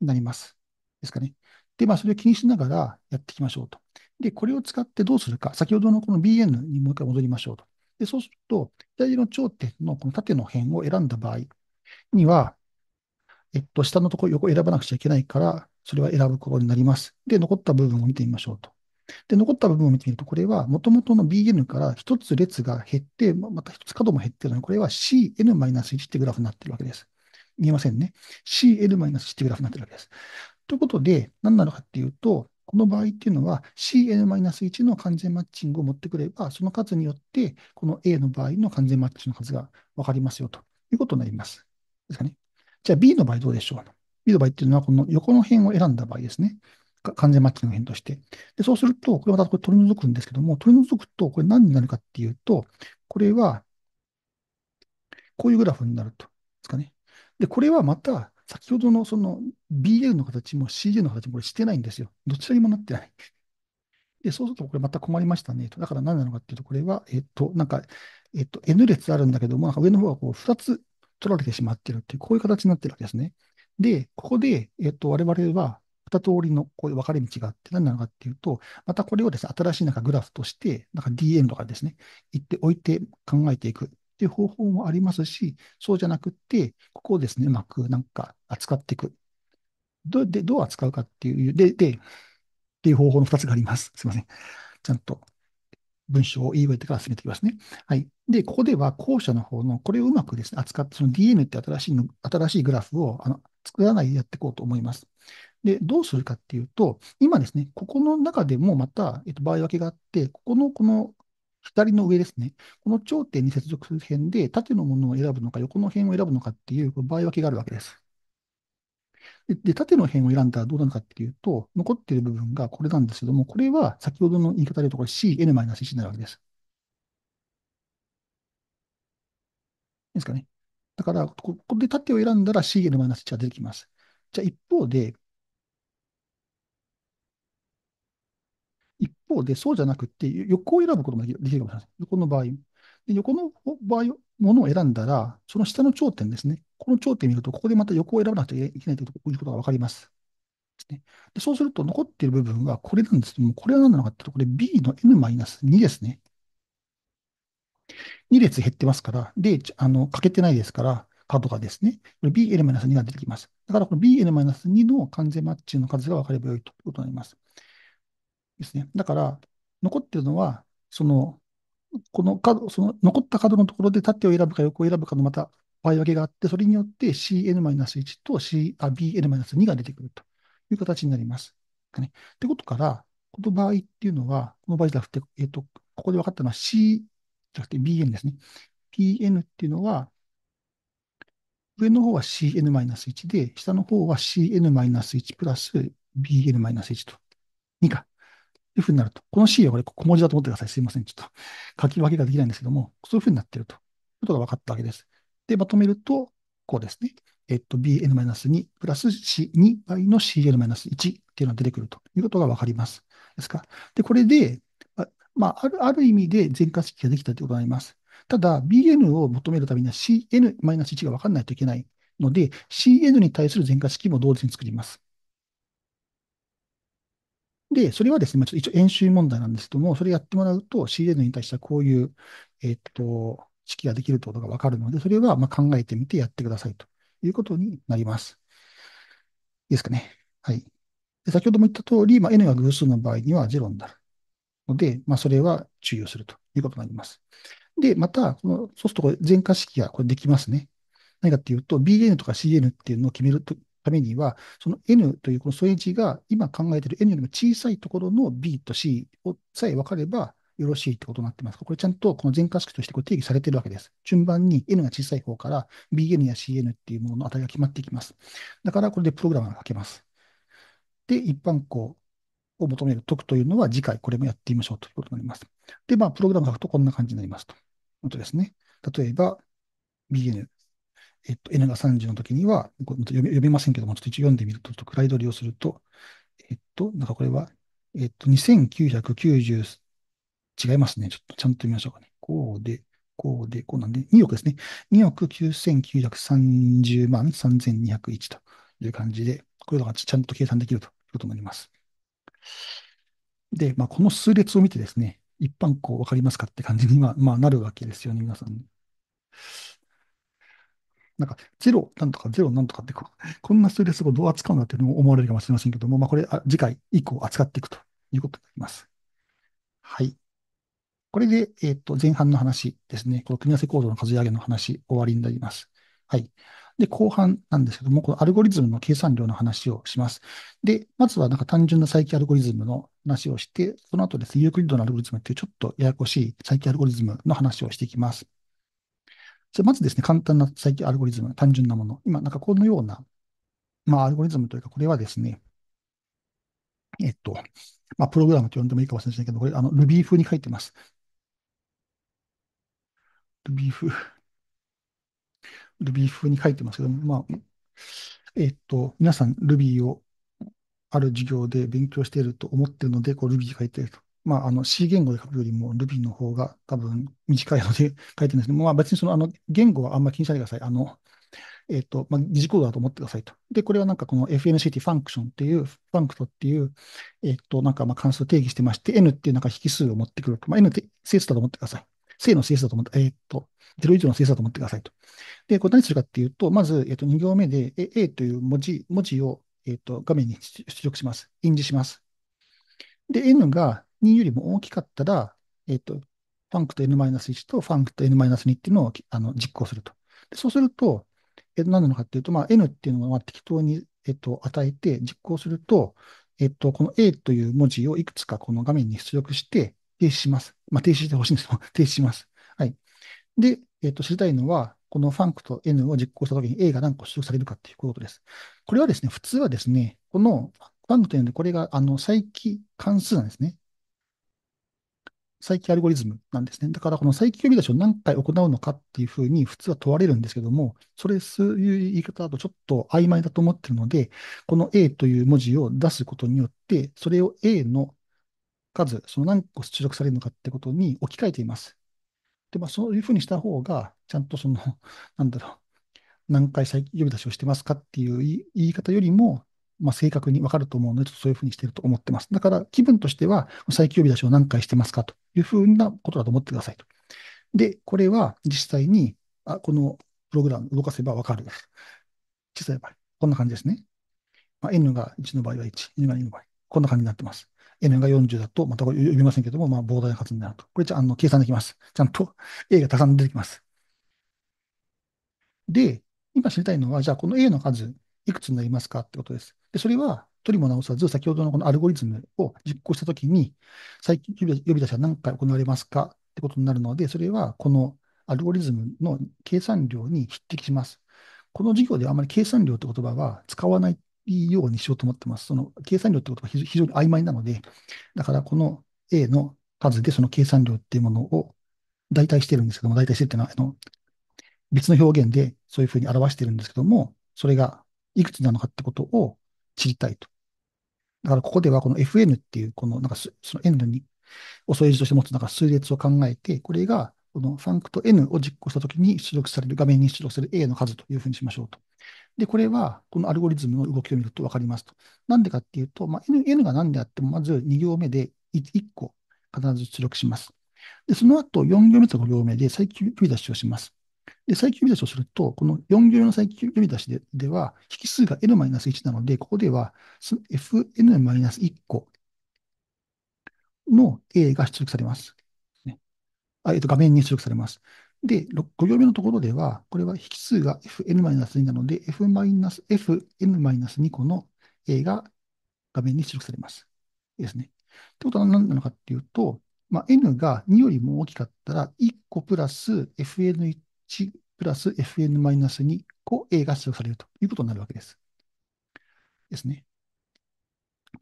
になります。ですかね。で、まあ、それを気にしながらやっていきましょうと。で、これを使ってどうするか。先ほどのこの BN にもう一回戻りましょうと。で、そうすると、左の頂点のこの縦の辺を選んだ場合には、えっと、下のところ横を選ばなくちゃいけないから、それは選ぶことになります。で、残った部分を見てみましょうと。で、残った部分を見てみると、これはもともとの BN から1つ列が減って、また1つ角も減ってるので、これは CN-1 ってグラフになってるわけです。見えませんね。CN-1 ってグラフになってるわけです。ということで、何なのかっていうと、この場合っていうのは CN-1 の完全マッチングを持ってくれば、その数によって、この A の場合の完全マッチの数が分かりますよということになります。ですかね。じゃあ B の場合どうでしょう ?B の場合っていうのは、この横の辺を選んだ場合ですね。完全マッチングの辺として。で、そうすると、これまたこれ取り除くんですけども、取り除くと、これ何になるかっていうと、これは、こういうグラフになると。ですかね。で、これはまた、先ほどのその BL の形も CU の形もこれしてないんですよ。どちらにもなってない。で、そうするとこれまた困りましたね。だから何なのかっていうと、これは、えっと、なんか、えっと、N 列あるんだけども、なんか上の方がこう2つ取られてしまってるっていう、こういう形になってるわけですね。で、ここで、えっと、我々は2通りのこういう分かれ道があって何なのかっていうと、またこれをですね、新しいなんかグラフとして、なんか DM とかですね、行っておいて考えていくっていう方法もありますし、そうじゃなくって、ここをですね、うまくなんか扱っていく。どでどう扱うかっていう、で、で、っていう方法の2つがあります。すいません。ちゃんと文章を言い終えてから進めていきますね。はい。で、ここでは後者の方の、これをうまくですね、扱って、その DN って新しいの、新しいグラフをあの作らないでやっていこうと思います。で、どうするかっていうと、今ですね、ここの中でもまた、えっと、場合分けがあって、ここの、この左の上ですね。この頂点に接続する辺で、縦のものを選ぶのか、横の辺を選ぶのかっていう場合分けがあるわけです。で、で縦の辺を選んだらどうなるかっていうと、残っている部分がこれなんですけども、これは先ほどの言い方で言うと、これ Cn-1 になるわけです。ですかね。だから、ここで縦を選んだら Cn-1 が出てきます。じゃあ一方で、方で、そうじゃなくて、横を選ぶこともできるかもしれません。横の場合。で横の場合、ものを選んだら、その下の頂点ですね。この頂点見ると、ここでまた横を選ばなくてはいけないということがわかります。でそうすると、残っている部分がこれなんですけども、これは何なのかっていうと、これ B の n-2 ですね。2列減ってますから、で、あの、欠けてないですから、角がですね、これ BN-2 が出てきます。だからこの BN-2 の完全マッチの数が分かればよいということになります。ですね。だから、残ってるのは、その、この角、その残った角のところで縦を選ぶか横を選ぶかのまた場合分けがあって、それによって Cn-1 と C、あ、Bn-2 が出てくるという形になります。ね。ってことから、この場合っていうのは、この場合じゃなくて、えっ、ー、と、ここで分かったのは C じゃなくて Bn ですね。Bn っていうのは、上の方は Cn-1 で、下の方は Cn-1 プラス Bn-1 と。2か。いうふうになると。この C はこれ小文字だと思ってください。すいません。ちょっと書き分けができないんですけども、そういうふうになっていると。いうことが分かったわけです。で、まとめると、こうですね。えっと、bn-2 プラス C2 倍の cl-1 っていうのが出てくるということが分かります。ですか。で、これで、まあ、あるある意味で全化式ができたということになります。ただ、bn を求めるためには cn-1 が分かんないといけないので、cn に対する全化式も同時に作ります。で、それはですね、まあ、ちょっと一応演習問題なんですけども、それやってもらうと CN に対してはこういう、えっと、式ができるということがわかるので、それはま考えてみてやってくださいということになります。いいですかね。はい。で先ほども言った通り、まあ、N が偶数の場合には0になるので、まあ、それは注意をするということになります。で、また、この、そうすると全化式がこれできますね。何かっていうと、BN とか CN っていうのを決めるとためには、その N というこの添え字が今考えている N よりも小さいところの B と C をさえ分かればよろしいってことになってますこれちゃんとこの全化式としてこ定義されてるわけです。順番に N が小さい方から BN や CN っていうものの値が決まっていきます。だからこれでプログラムが書けます。で、一般項を求める解くというのは次回これもやってみましょうということになります。で、まあ、プログラム書くとこんな感じになりますと。本当ですね。例えば、BN、えっと、N が30の時には、読めませんけども、ちょっと一応読んでみると、ちょっと暗い取りをすると、えっと、なんかこれは、えっと、2990、違いますね。ちょっとちゃんと見ましょうかね。こうで、こうで、こうなんで、2億ですね。2億9930万3201という感じで、こういうのがちゃんと計算できるということになります。で、まあ、この数列を見てですね、一般こう分かりますかって感じに、まあ、まあ、なるわけですよね、皆さん。なんか、ゼロなんとか、ゼロなんとかってこ、こんなストレスをどう扱うだっていうのも思われるかもしれませんけども、まあ、これ、次回以降扱っていくということになります。はい。これで、えっ、ー、と、前半の話ですね。この組み合わせ構造の数え上げの話、終わりになります。はい。で、後半なんですけども、このアルゴリズムの計算量の話をします。で、まずはなんか単純な再起アルゴリズムの話をして、その後ですね、ユークリッドのアルゴリズムっていうちょっとややこしい再起アルゴリズムの話をしていきます。じゃまずですね、簡単な最近アルゴリズム、単純なもの。今、なんかこのような、まあ、アルゴリズムというか、これはですね、えっと、まあ、プログラムと呼んでもいいかもしれませんけど、これ、あの、Ruby 風に書いてます。Ruby 風。Ruby 風に書いてますけども、まあ、えっと、皆さん Ruby をある授業で勉強していると思っているので、こう Ruby 書いていると。まあ、あの C 言語で書くよりも Ruby の方が多分短いので 書いてるんですけどまあ、別にそのあの言語はあんまり気にしないでください。あのえっ、ー、とまあ、ードだと思ってくださいと。で、これはなんかこの FNCT ファンクションっていう、ファンクトっていう、えっ、ー、と、なんかまあ関数を定義してまして、N っていうなんか引数を持ってくる。まあ、N って整数だと思ってください。正の整数だと思って、えっ、ー、と、0以上の整数だと思ってくださいと。で、これ何するかっていうと、まず、えっと、2行目で A という文字文字を、えっと、画面に出力します。印字します。で、N が2よりも大きかったら、えっ、ー、と、ファンクと n-1 とファンクと n-2 っていうのをあの実行すると。でそうすると、えー、何なのかっていうと、まあ、n っていうのは適当に、えっ、ー、と、与えて実行すると、えっ、と、この a という文字をいくつかこの画面に出力して停止します。まあ、停止してほしいんですけど、停止します。はい。で、えっ、と、知りたいのは、このファンクと N を実行したときに A が何個出力されるかっていうことです。これはですね、普通はですね、このファンクと N でこれがあの再起関数なんですね。再起アルゴリズムなんですね。だから、この再起呼び出しを何回行うのかっていうふうに普通は問われるんですけども、それ、そういう言い方だとちょっと曖昧だと思ってるので、この A という文字を出すことによって、それを A の数、その何個出力されるのかってことに置き換えています。で、まあ、そういうふうにした方が、ちゃんとその、なんだろう、何回再呼び出しをしてますかっていう言い方よりも、まあ、正確にわかると思うので、ちょっとそういうふうにしてると思ってます。だから、気分としては、再起呼び出しを何回してますかというふうなことだと思ってくださいと。で、これは実際に、あこのプログラム動かせばわかる。実際合、こんな感じですね。まあ、N が1の場合は1、N が2の場合、こんな感じになってます。N が40だと、またこれ読みませんけども、まあ、膨大な数になると。これ、あの、計算できます。ちゃんと A がたくさん出てきます。で、今知りたいのは、じゃあこの A の数、いくつになりますかってことです。で、それは、取りも直さず、先ほどのこのアルゴリズムを実行したときに、最近呼び出しは何回行われますかってことになるので、それはこのアルゴリズムの計算量に匹敵します。この授業ではあまり計算量って言葉は使わないようにしようと思ってます。その計算量ってことが非常に曖昧なので、だからこの A の数でその計算量っていうものを代替してるんですけども、代替してるっていうのは、あの、別の表現でそういうふうに表してるんですけども、それがいくつなのかってことを知りたいとだからここではこの FN っていう、このなんかその N に、遅い字として持つなんか数列を考えて、これがこのファンクト N を実行したときに出力される、画面に出力される A の数というふうにしましょうと。で、これは、このアルゴリズムの動きを見ると分かりますと。なんでかっていうと、まあ、N, N が何であっても、まず2行目で 1, 1個必ず出力します。で、その後4行目と5行目で再り出しをします。で、再求び出しをすると、この4行目の再読び出しででは、引数が n-1 なので、ここでは fn-1 個の a が出力されます。ね、あえっと、画面に出力されます。で、5行目のところでは、これは引数が fn-2 なので、f- fn-2 個の a が画面に出力されます。ですね。ってことは何なのかっていうと、まあ、n が2よりも大きかったら、1個プラス fn1 プラス Fn-2 個 A が使用されるということになるわけです。ですね。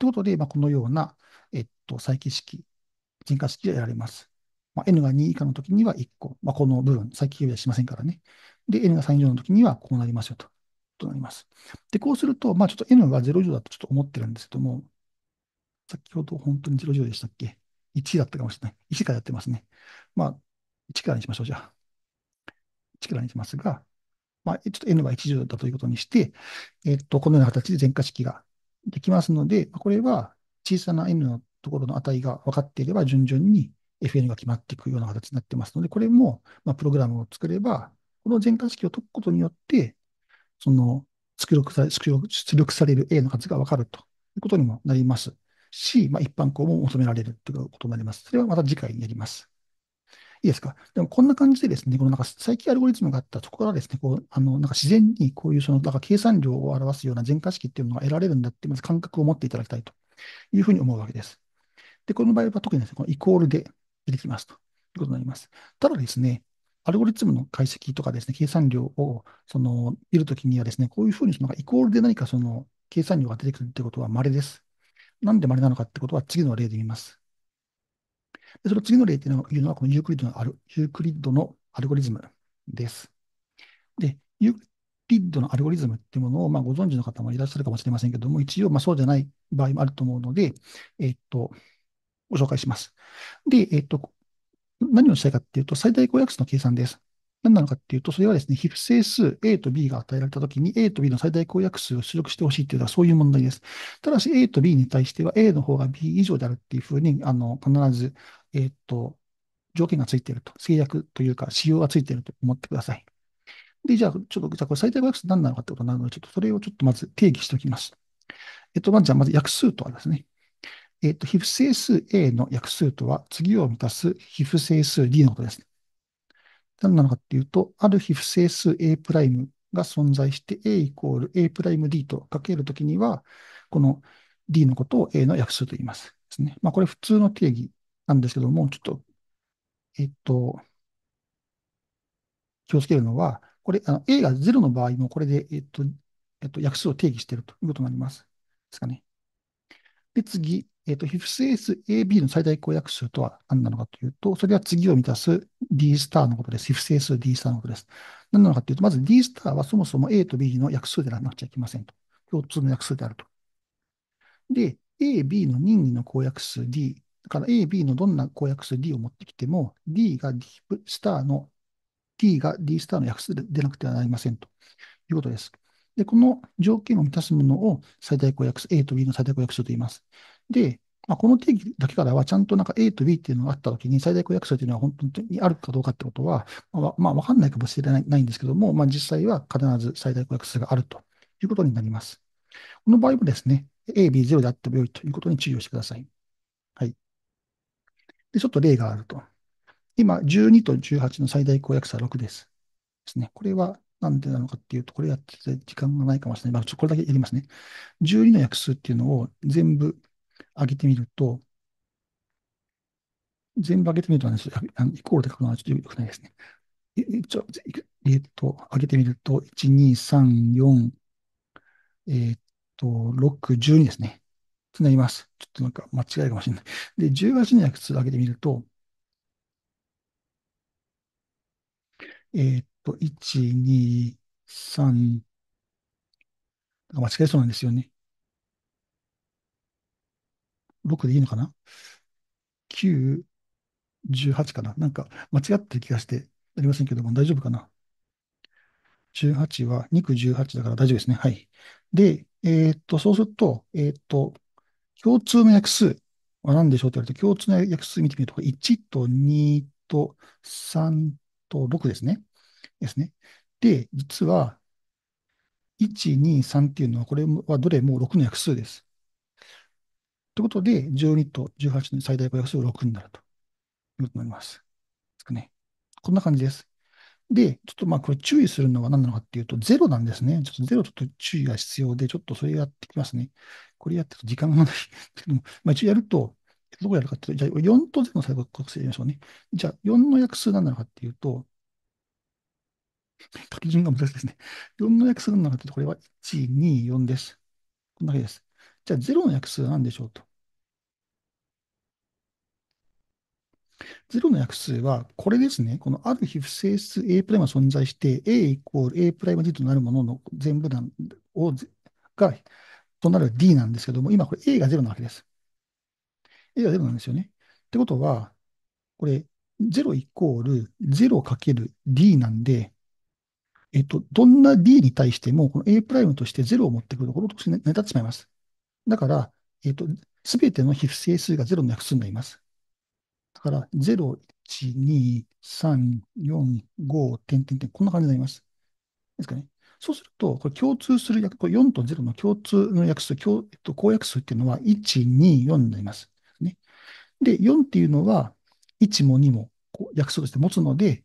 ということで、まあ、このような、えっと、再起式、人化式が得られます。まあ、n が2以下の時には1個。まあ、この部分、再帰はしませんからね。で、n が3以上の時にはこうなりますよと。となります。で、こうすると、まあ、ちょっと n が0以上だとちょっと思ってるんですけども、先ほど本当に0以上でしたっけ ?1 だったかもしれない。1からやってますね。まあ、1からにしましょう、じゃあ。力にしますが、まあ、ちょっと n は1乗だということにして、えっと、このような形で全化式ができますので、これは小さな n のところの値が分かっていれば、順々に FN が決まっていくような形になってますので、これも、まあ、プログラムを作れば、この全化式を解くことによって、その出力され出力される A の数が分かるということにもなりますし、まあ、一般項も求められるということになります。それはまた次回にやります。いですか。でもこんな感じでですね、このなんか最近アルゴリズムがあったところからですね、こう、あの、なんか自然にこういうその、なんか計算量を表すような全化式っていうのが得られるんだって、まず感覚を持っていただきたいというふうに思うわけです。で、この場合は特にですね、このイコールで出てきますということになります。ただですね、アルゴリズムの解析とかですね、計算量をその見るときにはですね、こういうふうにそのイコールで何かその計算量が出てくるということは稀です。なんで稀なのかってことは次の例で見ます。でその次の例っていうのは、このユークリッドのアルユークリッドのアルゴリズムです。で、ユークリッドのアルゴリズムっていうものを、まあ、ご存知の方もいらっしゃるかもしれませんけども、一応、まあ、そうじゃない場合もあると思うので、えっと、ご紹介します。で、えっと、何をしたいかっていうと、最大公約数の計算です。何なのかっていうと、それはですね、非不整数 A と B が与えられたときに、A と B の最大公約数を出力してほしいっていうのはそういう問題です。ただし、A と B に対しては、A の方が B 以上であるっていうふうに、あの、必ず、えっ、ー、と、条件がついていると、制約というか、仕様がついていると思ってください。で、じゃあ、ちょっと、じゃあ、これ最大公約数何なのかってことになるので、ちょっとそれをちょっとまず定義しておきます。えっ、ー、と、まず、じゃあ、まず、約数とはですね、えっ、ー、と、非不整数 A の約数とは、次を満たす非不整数 D のことです。何なのかっていうと、ある日不整数 A' が存在して A イコール A'D とかけるときには、この D のことを A の約数と言います。ですね。まあ、これ普通の定義なんですけども、ちょっと、えっと、気をつけるのは、これ、あの A が0の場合も、これで、えっと、えっと、約数を定義しているということになります。ですかね。で、次、えっ、ー、と、HIF 整数 AB の最大公約数とは何なのかというと、それは次を満たす D スターのことです。HIF ー数 D スターのことです。何なのかというと、まず D スターはそもそも A と B の約数でなくちゃいけませんと。共通の約数であると。で、A、B の任意の公約数 D、だから A、B のどんな公約数 D を持ってきても、D が D スターの、D が D スターの約数でなくてはなりませんということです。で、この条件を満たすものを最大公約数、A と B の最大公約数と言います。で、まあ、この定義だけからは、ちゃんとなんか A と B っていうのがあったときに、最大公約数というのは本当にあるかどうかってことは、まあ、まあ、わかんないかもしれないないんですけども、まあ、実際は必ず最大公約数があるということになります。この場合もですね、A、B、0であっても良いということに注意をしてください。はい。で、ちょっと例があると。今、12と18の最大公約数は6です。ですね。これはなんでなのかっていうと、これやってて時間がないかもしれない。まあ、ちょこれだけやりますね。12の約数っていうのを全部上げてみると、全部上げてみると、ね、あのイコールで書くのはちょっとよくないですね。ちょえっと、上げてみると、1、2、3、4、えっと、6、12ですね。つなります。ちょっとなんか間違いかもしれない。で、18の約数上げてみると、えっと、1、2、3、間違えそうなんですよね。6でいいのかな ?9、18かななんか間違ってる気がしてありませんけども、大丈夫かな ?18 は、2区18だから大丈夫ですね。はい。で、えー、っと、そうすると、えー、っと、共通の約数は何でしょうって言われて、共通の約数見てみると、1と2と3と6ですね。ですね。で、実は、1、2、3っていうのは、これはどれも6の約数です。ということで、12と18の最大公約数が6になるということになります。ですかね。こんな感じです。で、ちょっとまあこれ注意するのは何なのかっていうと、0なんですね。ちょっと0ちょっと注意が必要で、ちょっとそれやってきますね。これやってると時間がない。まあ一応やると、どこやるかっていうと、じゃあ4と0の最後、国政やりましょうね。じゃあ4の約数何なのかっていうと、書き順が難しいですね。4の約数なのと、これは1、2、4です。こんだけです。じゃあ、0の約数は何でしょうと。0の約数は、これですね。このある非不整数 A' が存在して、A イコール A'D となるものの全部なんをが、となる D なんですけども、今これ A が0なわけです。A が0なんですよね。ってことは、これ、0イコール 0×D なんで、えっと、どんな D に対しても、この A プライムとして0を持ってくるところとして成り立ってしまいます。だから、えっと、すべての非整数が0の約数になります。だから、0、1、2、3、4、5、点、点、点、こんな感じになります。ですかね。そうすると、これ共通する約、これ4と0の共通の約数、共、えっと、公約数っていうのは、1、2、4になります。ね。で、4っていうのは、1も2も約数として持つので、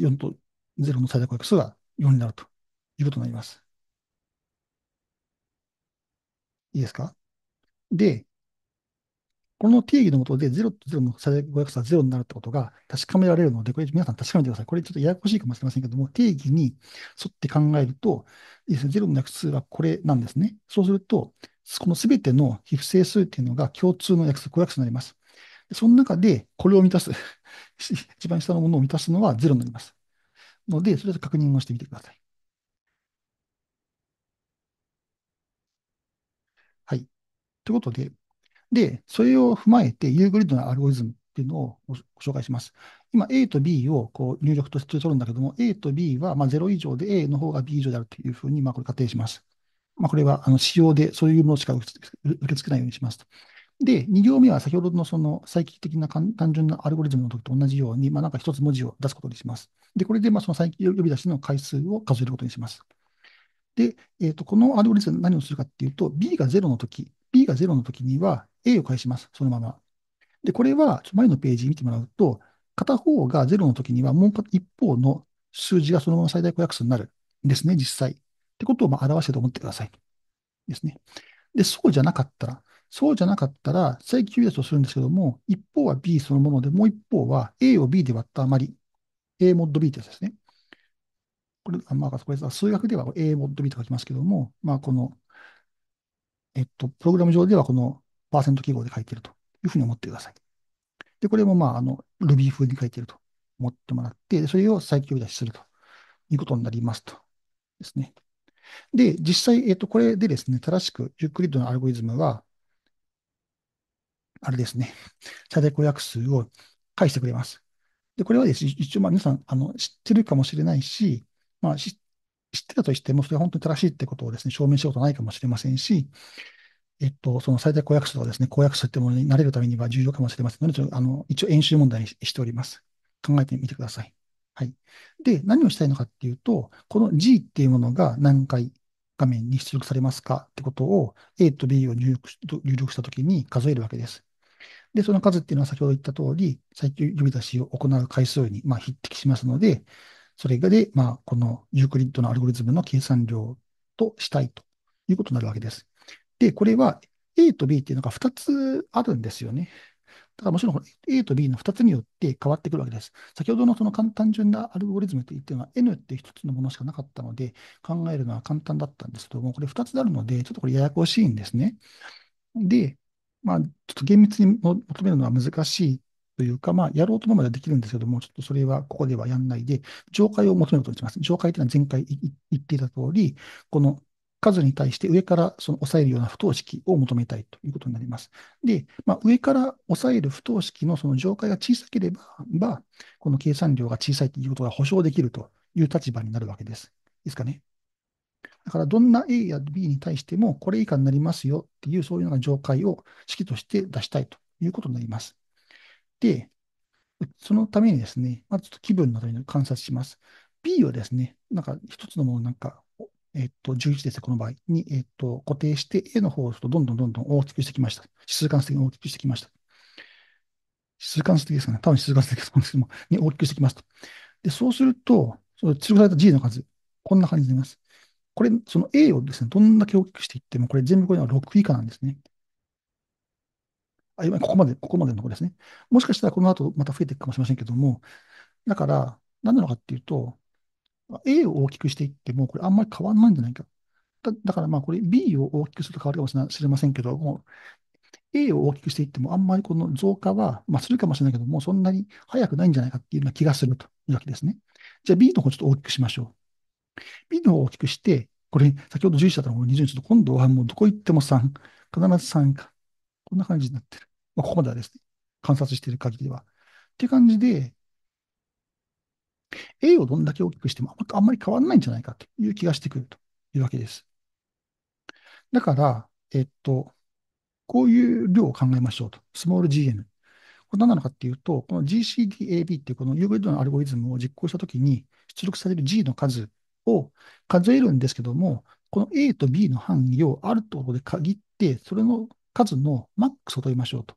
4と0の最大公約数が4になるということになります。いいですかで、この定義のもとで0と0の最大公約数は0になるってことが確かめられるので、これ皆さん確かめてください。これちょっとややこしいかもしれませんけども、定義に沿って考えると、ね、0の約数はこれなんですね。そうすると、このすべての非不整数っていうのが共通の約数、公約数になります。その中で、これを満たす 一番下のものを満たすのはゼロになります。ので、それで確認をしてみてください。はい。ということで、で、それを踏まえて、ユーグリッドのアルゴリズムっていうのをご紹介します。今、A と B をこう入力として取るんだけども、A と B はまあ0以上で A の方が B 以上であるというふうにまあこれ仮定します。まあ、これはあの仕様でそういうものしか受け付けないようにしますと。で、2行目は先ほどのその再帰的な単純なアルゴリズムの時と同じように、まあ、なんか一つ文字を出すことにします。で、これでまあその再帰呼び出しの回数を数えることにします。で、えー、とこのアルゴリズム何をするかっていうと、B が0の時、B が0の時には A を返します、そのまま。で、これは前のページ見てもらうと、片方が0の時にはもう一方の数字がそのまま最大公約数になるんですね、実際。ってことをまあ表してと思ってください。ですね。で、そうじゃなかったら、そうじゃなかったら、正規給与をするんですけども、一方は B そのもので、もう一方は A を B で割った余り、A モッド B ってやつですね。これ、あまあ、これ数学では A モッド B と書きますけども、まあ、この、えっと、プログラム上ではこのパーセント記号で書いてるというふうに思ってください。で、これもまあ、あの、Ruby 風に書いてると思ってもらって、それを再強出しするということになりますと。ですね。で、実際、えっと、これでですね、正しくユークリッドのアルゴリズムは、あれですね、最大公約数を返してくれます。で、これはですね、一応まあ皆さんあの知ってるかもしれないし、まあ、知ってたとしても、それは本当に正しいってことをですね、証明しようとないかもしれませんし、えっと、その最大公約数とかですね、公約数ってものに慣れるためには重要かもしれませんので、あの一応演習問題にしております。考えてみてください。はい。で、何をしたいのかっていうと、この G っていうものが何回画面に出力されますかってことを A と B を入力したときに数えるわけです。で、その数っていうのは先ほど言った通り、最近呼び出しを行う回数にまあ匹敵しますので、それがで、まあ、このユークリッドのアルゴリズムの計算量としたいということになるわけです。で、これは A と B っていうのが2つあるんですよね。だからもちろん A と B の2つによって変わってくるわけです。先ほどのその簡単純なアルゴリズムとっていうのは N って1つのものしかなかったので考えるのは簡単だったんですけども、これ2つあるのでちょっとこれややこしいんですね。で、まあ、ちょっと厳密に求めるのは難しいというか、まあ、やろうと思えばできるんですけども、ちょっとそれはここではやんないで、上階を求めることにします。上階というのは前回言っていた通り、この数に対して上からその抑えるような不等式を求めたいということになります。で、まあ、上から抑える不等式のその上階が小さければ、この計算量が小さいということが保証できるという立場になるわけです。いいですかね。だからどんな A や B に対してもこれ以下になりますよっていうそういうような状態を式として出したいということになります。で、そのためにですね、まずちょっと気分のために観察します。B をですね、なんか一つのものなんか、えっと、11ですね、この場合に、えっと、固定して A の方をどんどんどんどん大きくしてきました。指数関数的に大きくしてきました。指数関数的ですかね。多分指数関数的ですけども、に大きくしてきますと。で、そうすると、その追加された G の数、こんな感じになります。これ、その A をですね、どんだけ大きくしていっても、これ全部これは6以下なんですね。あ、今、ここまで、ここまでのところですね。もしかしたらこの後また増えていくかもしれませんけども、だから、何なのかっていうと、A を大きくしていっても、これあんまり変わらないんじゃないか。だだからまあ、これ B を大きくすると変わるかもしれませんけども、A を大きくしていっても、あんまりこの増加は、まあ、するかもしれないけども、そんなに早くないんじゃないかっていうような気がするというわけですね。じゃあ B の方ちょっと大きくしましょう。B の方を大きくして、これ、先ほど11だったのが20にすると、今度はもうどこ行っても3。必ず3か。こんな感じになってる。まあ、ここまではですね、観察している限りでは。っていう感じで、A をどんだけ大きくしてもあんまり変わらないんじゃないかという気がしてくるというわけです。だから、えっと、こういう量を考えましょうと。スモール GN。これ何なのかっていうと、この GCDAB っていうこの UV のアルゴリズムを実行したときに出力される G の数を数えるんですけども、この A と B の範囲をあるところで限って、それの数のマックスを取りましょうと。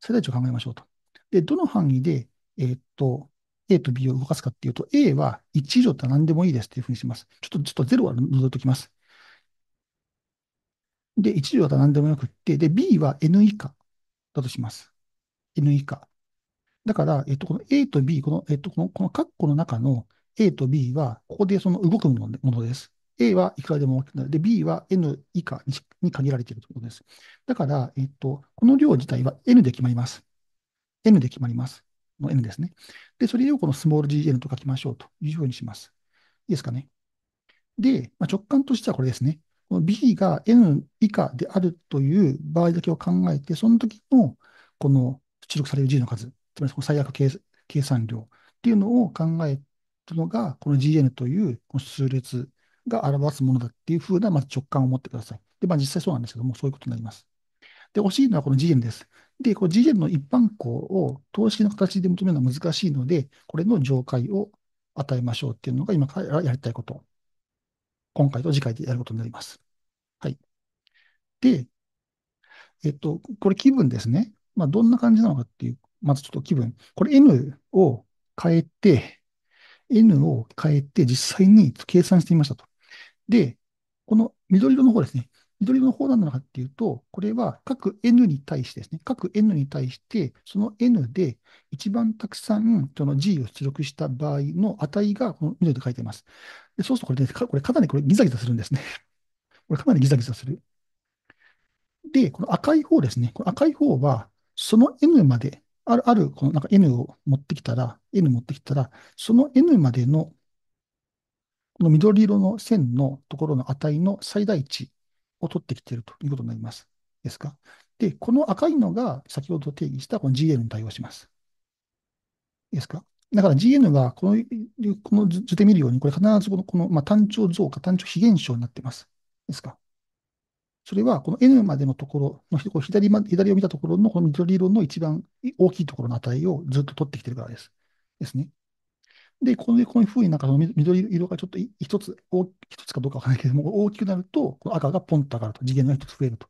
最大値を考えましょうと。で、どの範囲で、えー、っと、A と B を動かすかっていうと、A は1以上って何でもいいですっていうふうにします。ちょっと、ちょっと0は除いておきます。で、1以上は何でもよくって、で、B は N 以下だとします。N 以下。だから、えっと、この A と B、この、えっと、この、この括弧の中の A と B は、ここでその動くものです。A はいくらでも大きくなる。で、B は N 以下に限られているということです。だから、えっと、この量自体は N で決まります。N で決まります。の N ですね。で、それをこのスモール gn と書きましょうというふうにします。いいですかね。で、まあ、直感としてはこれですね。この B が N 以下であるという場合だけを考えて、その時のこの出力される G の数、つまり最悪計算量っていうのを考えたのが、この GN という数列が表すものだっていうふうな、ま直感を持ってください。で、まあ、実際そうなんですけども、そういうことになります。で、欲しいのはこの GN です。で、この GN の一般項を投資の形で求めるのは難しいので、これの上階を与えましょうっていうのが今からやりたいこと。今回と次回でやることになります。はい。で、えっと、これ気分ですね。まあ、どんな感じなのかっていう、まずちょっと気分。これ N を変えて、N を変えて実際に計算してみましたと。で、この緑色の方ですね。緑色の方なのかっていうと、これは各 N に対してですね、各 N に対して、その N で一番たくさんその G を出力した場合の値がこの緑で書いています。でそうするとこれ、ね、これかなりこれギザギザするんですね。これかなりギザギザする。で、この赤い方ですね。この赤い方は、その N まである、ある、このなんか N を持ってきたら、N 持ってきたら、その N までの、この緑色の線のところの値の最大値を取ってきているということになります。ですか。で、この赤いのが先ほど定義したこの GN に対応します。ですか。だから GN がこのこの図で見るように、これ必ずこのこの、まあ、単調増加、単調非減少になっています。ですか。それはこの N までのところの左、左を見たところのこの緑色の一番大きいところの値をずっと取ってきてるからです。ですね。で、このこういうふうになんかその緑色がちょっと一つ、一つかどうかわからないけども、大きくなると、この赤がポンと上がると、次元が一つ増えると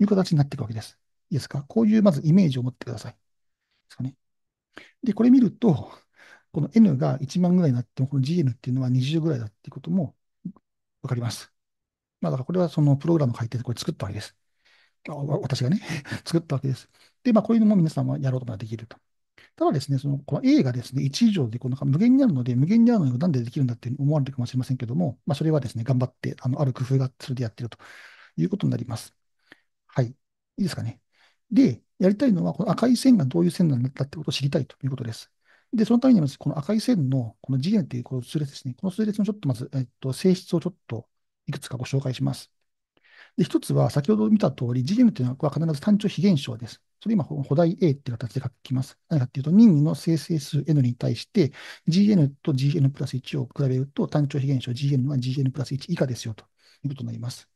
いう形になっていくわけです。いいですかこういうまずイメージを持ってください。ですかね。で、これ見ると、この N が1万ぐらいになっても、この GN っていうのは20ぐらいだっていうこともわかります。まあ、だからこれはそのプログラム書いて、これ作ったわけです。私がね 作ったわけです。で、まあ、こういうのも皆さんはやろうとができると。ただですね、そのこの A がですね、1以上でこの無限にあるので、無限にあるのがなんでできるんだって思われるかもしれませんけども、まあ、それはですね、頑張って、あのある工夫がそれでやってるということになります。はい。いいですかね。で、やりたいのは、この赤い線がどういう線なんだってことを知りたいということです。で、そのためにこの赤い線の、この次元っていうこの数列ですね、この数列のちょっとまず、えっと、性質をちょっといくつかご紹介します。で、1つは先ほど見た通り、GM というのは必ず単調非現象です。それ今、補題 A っていう形で書きます。何かっていうと、任意の生成数 N に対して、GN と GN プラス1を比べると、単調非現象 GN は GN プラス1以下ですよということになります。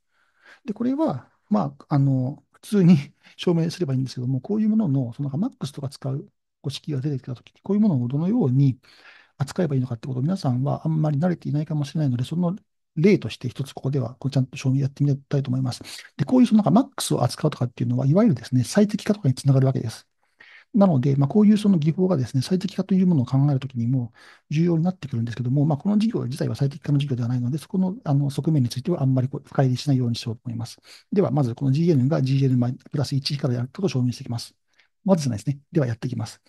で、これは、まあ、あの、普通に 証明すればいいんですけども、こういうものの、そのックスとか使う式が出てきたときに、こういうものをどのように扱えばいいのかってことを皆さんはあんまり慣れていないかもしれないので、その例として一つここでは、こちゃんと証明やってみたいと思います。で、こういうそのなんか MAX を扱うとかっていうのは、いわゆるですね、最適化とかにつながるわけです。なので、まあ、こういうその技法がですね、最適化というものを考えるときにも重要になってくるんですけども、まあ、この事業自体は最適化の事業ではないので、そこのあの側面についてはあんまりこう深入りしないようにしようと思います。では、まずこの GN が GN プラス1からやることを証明していきます。まずじゃないですね。ではやっていきます。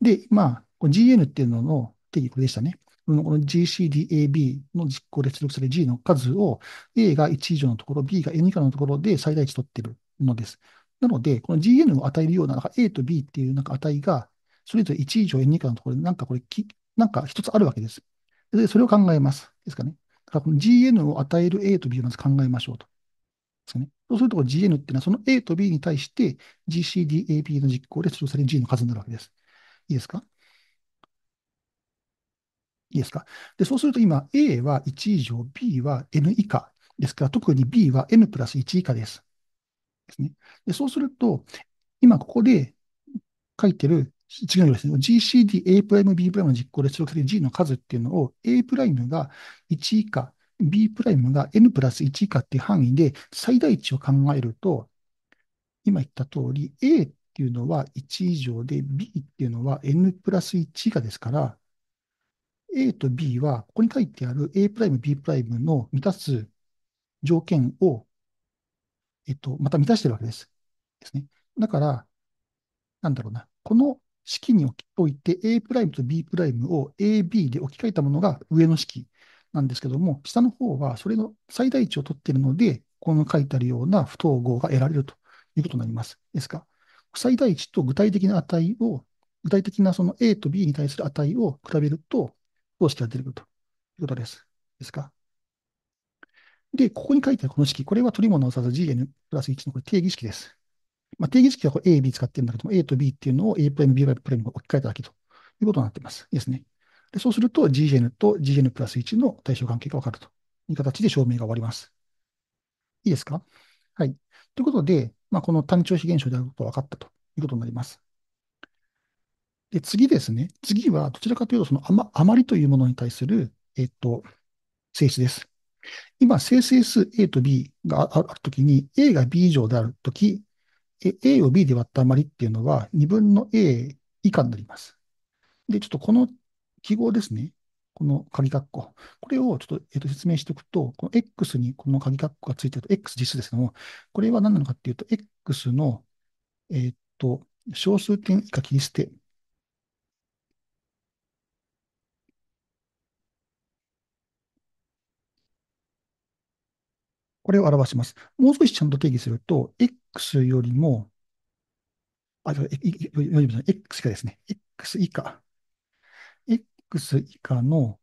で、まあ、GN っていうのの定義これでしたね。この GCDAB の実行で出力される G の数を A が1以上のところ、B が N 以下のところで最大値取ってるのです。なので、この GN を与えるような、なんか A と B っていうなんか値が、それぞれ1以上 N 以下のところで、なんかこれき、なんか一つあるわけです。で、それを考えます。ですかね。だからこの GN を与える A と B をまず考えましょうと。ですね。そうすると、GN っていうのは、その A と B に対して GCDAB の実行で出力される G の数になるわけです。いいですかいいですか。で、そうすると今、A は1以上、B は N 以下ですから、特に B は N プラス1以下です。ですね。で、そうすると、今ここで書いてる、違のようですね、GCD A プライム B プライムの実行で出力される G の数っていうのを A プライムが1以下、B プライムが N プラス1以下っていう範囲で最大値を考えると、今言った通り A っていうのは1以上で B っていうのは N プラス1以下ですから、A と B は、ここに書いてある A プライム、B プライムの満たす条件を、えっと、また満たしてるわけです。ですね。だから、なんだろうな。この式において A プライムと B プライムを AB で置き換えたものが上の式なんですけども、下の方はそれの最大値を取っているので、この書いてあるような不等号が得られるということになります。ですが、最大値と具体的な値を、具体的なその A と B に対する値を比べると、してやってくということです。ですか。で、ここに書いてあるこの式、これは取り物を指す gn プラス1のこれ定義式です。まあ、定義式はこれ a、b 使ってるんだけども、a と b っていうのを a プライム、b プライムに置き換えただけということになっています。ですね。でそうすると gn と gn プラス1の対象関係がわかるという形で証明が終わります。いいですかはい。ということで、まあ、この単調子現象であることが分かったということになります。で、次ですね。次は、どちらかというと、その余余りというものに対する、えっと、性質です。今、生成数 A と B があるときに、A が B 以上であるとき、A を B で割った余りっていうのは、2分の A 以下になります。で、ちょっとこの記号ですね。この鍵括弧。これをちょっと,、えと説明しておくと、この X にこの鍵括弧がついてると、X 実数ですけども、これは何なのかっていうと、X の、えっ、と、小数点以下切り捨てこれを表します。もう少しちゃんと定義すると、x よりも、あ、よりも x 下ですね、x 以下、x 以下の、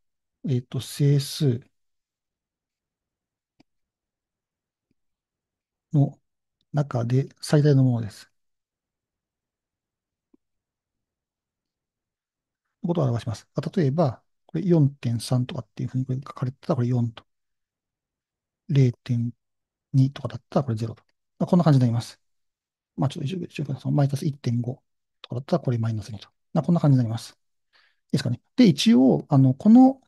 えっ、ー、と、整数の中で最大のものです。ことを表します。例えば、これ4.3とかっていうふうに書かれてたら、これ4と。0.2とかだったらこれ0と。まあ、こんな感じになります。まあちょっと一応、マイナス1.5とかだったらこれマイナス2と。まあ、こんな感じになります。いいですかね。で、一応、あの、この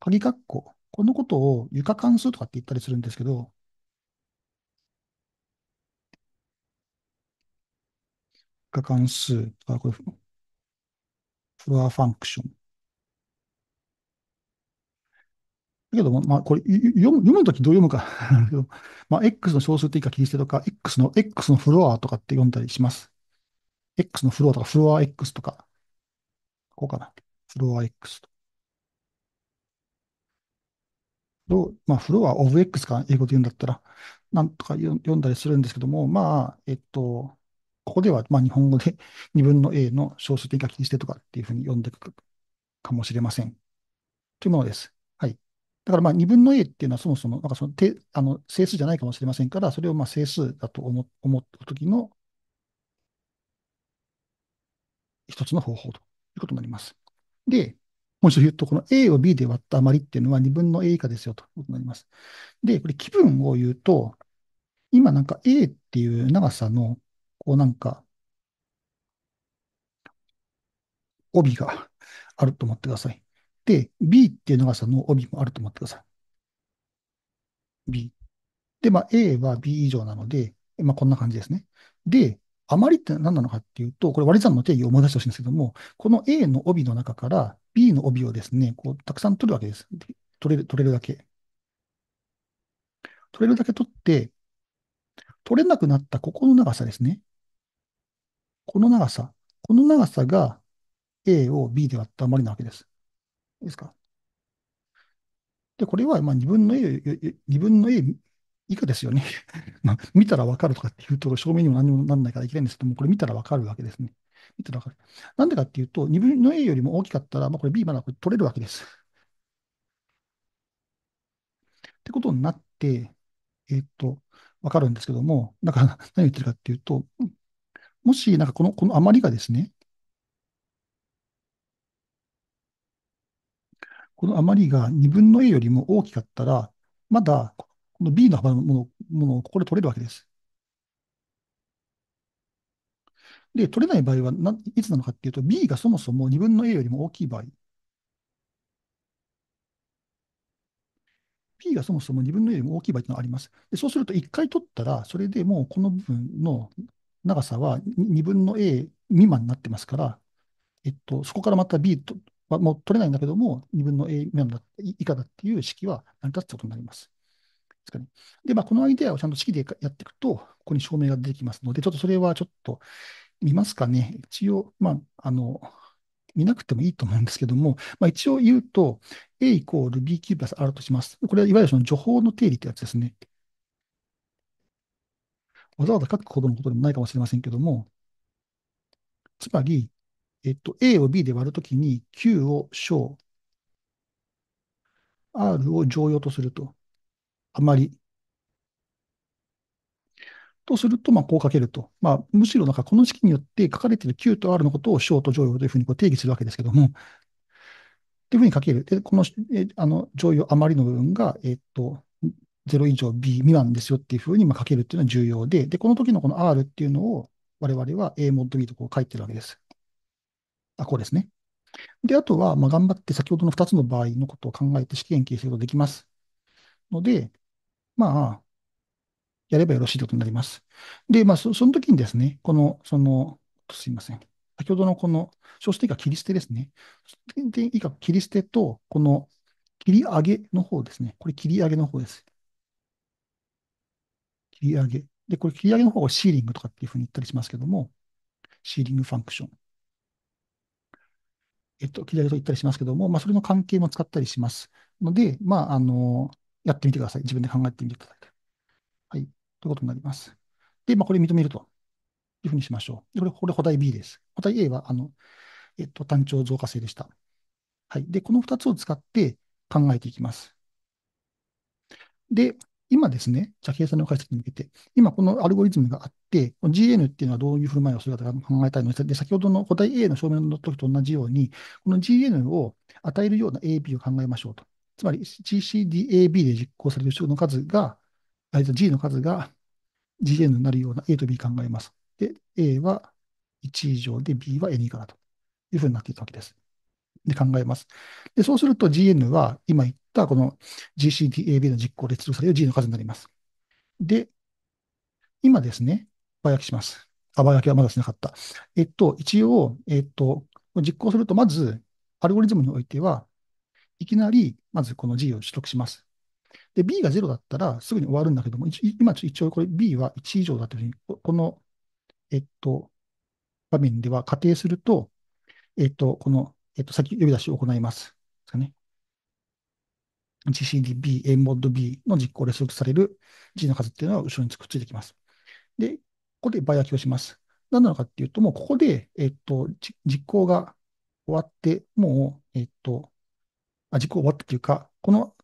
鍵括弧、このことを床関数とかって言ったりするんですけど、床関数とか、これ、フロアファンクションけども、まあ、これ読む、読むときどう読むかなんだけど、まあ、X の小数的か気切り捨てとか、X の、X のフロアとかって読んだりします。X のフロアとか、フロア X とか、こうかな。フロア X と。うまあ、フロアオブ X か、英語で言うんだったら、なんとか読んだりするんですけども、まあ、えっと、ここでは、まあ、日本語で2 分の A の小数的か気切り捨てとかっていうふうに読んでいくかもしれません。というものです。だからまあ2分の a っていうのはそもそも、なんかそのてあの整数じゃないかもしれませんから、それをまあ整数だと思思っときの一つの方法ということになります。で、もう一度言うと、この A を B で割った余りっていうのは2分の A 以下ですよということになります。で、これ気分を言うと、今なんか A っていう長さの、こうなんか、帯があると思ってください。で、B っていうのがその帯もあると思ってください。B。で、まあ A は B 以上なので、まあこんな感じですね。で、余りって何なのかっていうと、これ割り算の定義を思い出してほしいんですけども、この A の帯の中から B の帯をですね、こうたくさん取るわけです。取れる、取れるだけ。取れるだけ取って、取れなくなったここの長さですね。この長さ。この長さが A を B で割った余りなわけです。いいですか。で、これはまあ2分の A、2分の A 以下ですよね。まあ見たらわかるとかっていうと、証明にも何もなんないからいけないんですけども、これ見たらわかるわけですね。見たらわかる。なんでかっていうと、2分の A よりも大きかったら、まあ、これ B まだこれ取れるわけです。ってことになって、えっ、ー、と、わかるんですけども、んか何を言ってるかっていうと、もし、なんかこの、この余りがですね、この余りが2分の a よりも大きかったら、まだこの b の幅のものものをここで取れるわけです。で、取れない場合はないつなのかっていうと、b がそもそも2分の a よりも大きい場合。p がそもそも2分の a よりも大きい場合というのがあります。でそうすると、1回取ったら、それでもうこの部分の長さは2分の a 未満になってますから、えっと、そこからまた b とあ、もう取れないんだけども、2分の a 未満だ以下だっていう式は成り立つことになります。ですかね。で、まあ、このアイデアをちゃんと式でやっていくと、ここに証明が出てきますので、ちょっとそれはちょっと見ますかね。一応、まあ、あの、見なくてもいいと思うんですけども、まあ、一応言うと、A イコール B キュープラス R とします。これはいわゆるその情報の定理ってやつですね。わざわざ書くほどのことでもないかもしれませんけども、つまり、えっと、A を B で割るときに Q を小、R を常用とすると、あまり。とすると、まあ、こう書けると。まあ、むしろなんかこの式によって書かれている Q と R のことを小と常用というふうにこう定義するわけですけども、というふうに書ける。で、この、えあの、常用余りの部分が、えっと、0以上 B 未満ですよっていうふうにまあ書けるっていうのは重要で、で、この時のこの R っていうのを我々は A モッド B とこう書いてるわけです。あ、こうですね。で、あとは、まあ、頑張って先ほどの2つの場合のことを考えて試験形成ができます。ので、まあ、やればよろしいということになります。で、まあそ、その時にですね、この、その、すいません。先ほどのこの小数点以下切り捨てですね。小数点以下切り捨てと、この切り上げの方ですね。これ切り上げの方です。切り上げ。で、これ切り上げの方をシーリングとかっていうふうに言ったりしますけども、シーリングファンクション。えっと、キと言ったりしますけども、まあ、それの関係も使ったりしますので、まあ、あの、やってみてください。自分で考えてみてください。はい。ということになります。で、まあ、これ認めるというふうにしましょう。で、これ、これ、補題 B です。補題 A は、あの、えっと、単調増加性でした。はい。で、この2つを使って考えていきます。で、今ですね、じゃあ計算の解析に向けて、今このアルゴリズムがあっで、GN っていうのはどういう振る舞いをするか考えたいので、先ほどの答え A の証明の時と同じように、この GN を与えるような AB を考えましょうと。つまり GCDAB で実行される種の数が、G の数が GN になるような A と B 考えます。で、A は1以上で B は N 以下だというふうになっていたわけです。で考えます。で、そうすると GN は今言ったこの GCDAB の実行で出力される G の数になります。で、今ですね、ば焼きします。あば焼きはまだしなかった。えっと、一応、えっと、実行すると、まず、アルゴリズムにおいては、いきなり、まずこの G を取得します。で、B が0だったらすぐに終わるんだけども、今、一応これ B は1以上だというふうに、この、えっと、場面では仮定すると、えっと、この、えっと、先呼び出しを行います。ですかね。GCDB、A モッド B の実行で取得される G の数っていうのは後ろにくっついてきます。で、ここでバイアをします。何なのかっていうと、もうここで、えっと、実行が終わって、もう、えっと、あ、実行終わったというか、この、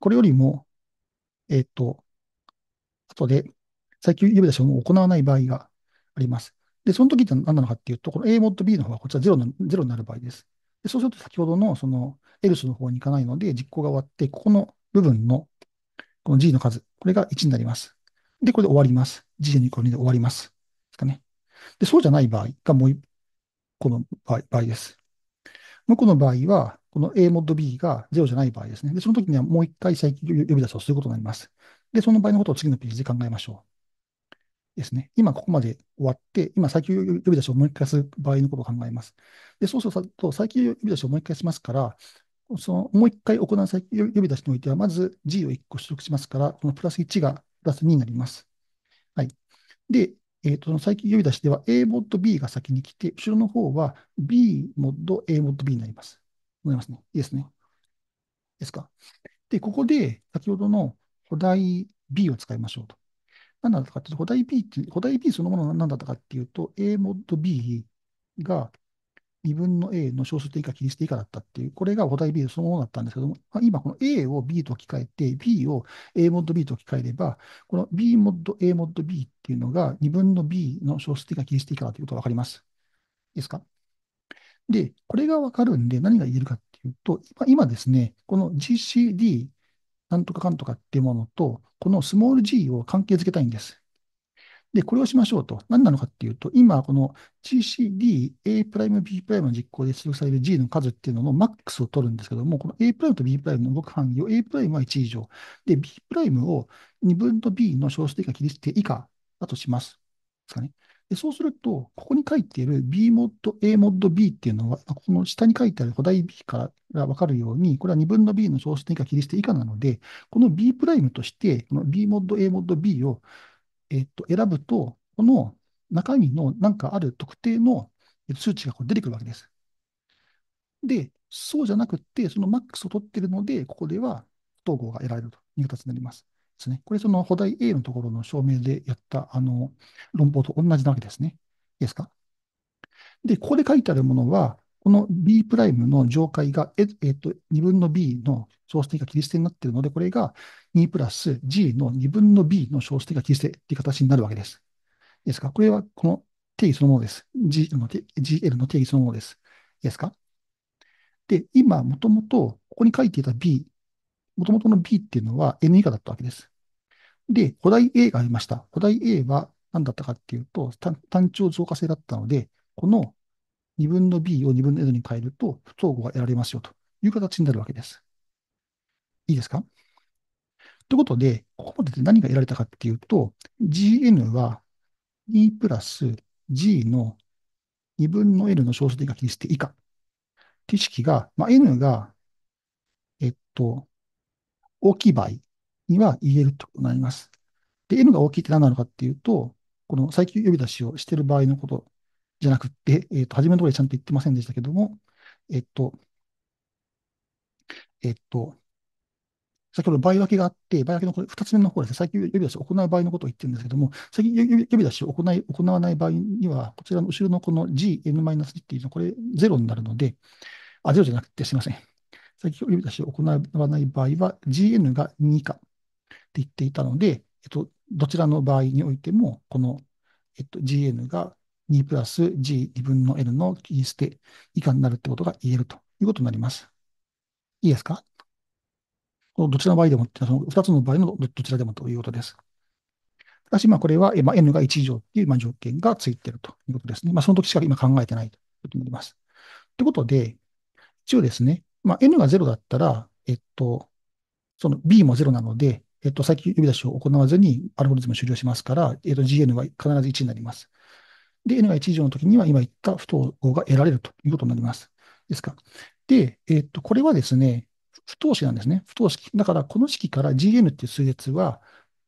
これよりも、えっと、後で、最近呼び出しを行わない場合があります。で、その時って何なのかっていうと、この A モッド B の方はこちらの0になる場合です。でそうすると先ほどのその e l s の方に行かないので、実行が終わって、ここの部分のこの G の数、これが1になります。で、これで終わります。事前にこれで終わります。ですかね。で、そうじゃない場合がもう、この場合です。向こうの場合は、この A モッド B が0じゃない場合ですね。で、その時にはもう一回再起呼び出しをすることになります。で、その場合のことを次のページで考えましょう。ですね。今ここまで終わって、今再起呼び出しをもう一回する場合のことを考えます。で、そうすると再起呼び出しをもう一回しますから、そのもう一回行う再起呼び出しにおいては、まず G を1個取得しますから、このプラス1がプラスになります。はい。で、えっ、ー、と、最近呼び出しでは A モッド B が先に来て、後ろの方は B モッド A モッド B になります。思いますね。いいですね。ですか。で、ここで先ほどの補題 B を使いましょうと。何だったかっていうと、補題 B って、補題 B そのものは何だったかっていうと、A モッド B が2分の A の小数点以下、切り捨て以下だったっていう、これがお題 B そのものだったんですけども、まあ、今この A を B と置き換えて、B を A モッド B と置き換えれば、この B モッド A モッド B っていうのが2分の B の小数点以下、切り捨て以下だということがわかります。いいですかで、これがわかるんで何が言えるかっていうと、今ですね、この GCD なんとかかんとかっていうものと、このスモール g を関係づけたいんです。で、これをしましょうと。何なのかっていうと、今、この GCDA'、B' の実行で出力される G の数っていうののマックスを取るんですけども、この A' と B' の動く範囲を A' は1以上、で、B' を2分の B の小数点が切り捨て以下だとします。ですかね。でそうすると、ここに書いている B モッド、A モッド B っていうのは、この下に書いてある古代 B からわかるように、これは2分の B の小数点以下切り捨て以下なので、この B' として、この B モッド、A モッド B をえっと、選ぶと、この中身のなんかある特定の数値がこう出てくるわけです。で、そうじゃなくて、そのマックスを取っているので、ここでは不統合が得られるという形になります。ですね。これ、その、補題 A のところの証明でやった、あの、論法と同じなわけですね。いいですかで、ここで書いてあるものは、この B プライムの上階が、えっと、2分の B の小数点が切り捨てになっているので、これが2プラス G の2分の B の小数点が切り捨てっていう形になるわけです。ですかこれはこの定義そのものです。G の GL の定義そのものです。いいですかで、今、もともと、ここに書いていた B、もともとの B っていうのは N 以下だったわけです。で、古代 A がありました。古代 A は何だったかっていうと、単調増加性だったので、この2分の b を2分の n に変えると、不等号が得られますよという形になるわけです。いいですかということで、ここまでで何が得られたかっていうと、gn は2プラス g の2分の n の小数点が気にして以下。っていう式が、まあ、n が、えっと、大きい場合には言えるとなります。で、n が大きいって何なのかっていうと、この最近呼び出しをしている場合のことじゃなくて、えっ、ー、と、初めのところでちゃんと言ってませんでしたけども、えっ、と、えっ、と、先ほど倍分けがあって、倍分けのこれ2つ目の方ですね、最近呼び出しを行う場合のことを言ってるんですけども、最近呼び出しを行い行わない場合には、こちらの後ろのこの gn-1 っていうのは、これ0になるので、あ、0じゃなくてすいません。最近呼び出しを行わない場合は、gn が2以下って言っていたので、えっと、どちらの場合においても、この、えっと、gn が2プラス G2 分の L の切りスて以下になるってことが言えるということになります。いいですかどちらの場合でもってその2つの場合のどちらでもということです。ただし、まあ、これは、まあ、N が1以上っていう、ま条件がついてるということですね。まあ、その時しか今考えてないということになります。ということで、一応ですね、まあ、N が0だったら、えっと、その B も0なので、えっと、先呼び出しを行わずにアルゴリズム終了しますから、えっと、GN は必ず1になります。で、n が1以上の時には、今言った不等号が得られるということになります。ですか。で、えー、っと、これはですね、不等式なんですね。不等式。だから、この式から gn っていう数列は、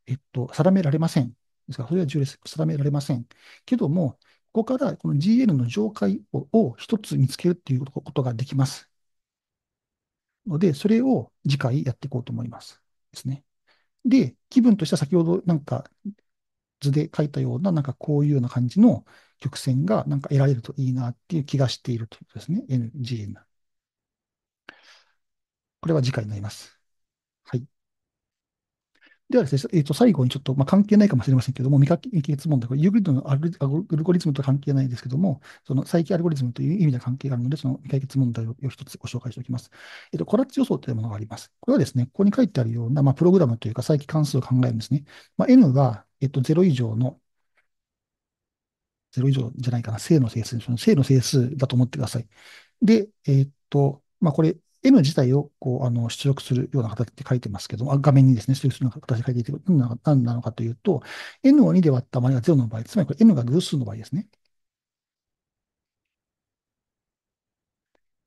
えっと、定められません。ですから、それは重列、定められません。けども、ここからこの GN の上階を一つ見つけるっていうことができます。ので、それを次回やっていこうと思います。ですね。で、気分としては先ほどなんか図で書いたような、なんかこういうような感じの曲線がなんか得られるといいなっていう気がしているということですね。NGN。これは次回になります。はい。ではですね、えっ、ー、と、最後にちょっと、まあ、関係ないかもしれませんけども、未解決問題、これ、ユーグリッドのアルゴリズムと関係ないですけども、その再起アルゴリズムという意味では関係があるので、その未解決問題を一つご紹介しておきます。えっ、ー、と、コラッチ予想というものがあります。これはですね、ここに書いてあるような、まあ、プログラムというか、再起関数を考えるんですね。まあ、N が、えっ、ー、と、0以上の0以上じゃないかな、正の整数、その正の整数だと思ってください。で、えー、っと、まあ、これ、M 自体をこうあの出力するような形で書いてますけど、画面にですね、出力するような形で書いていて、何なのかというと、N を2で割った場合が0の場合、つまりこれ N が偶数の場合ですね。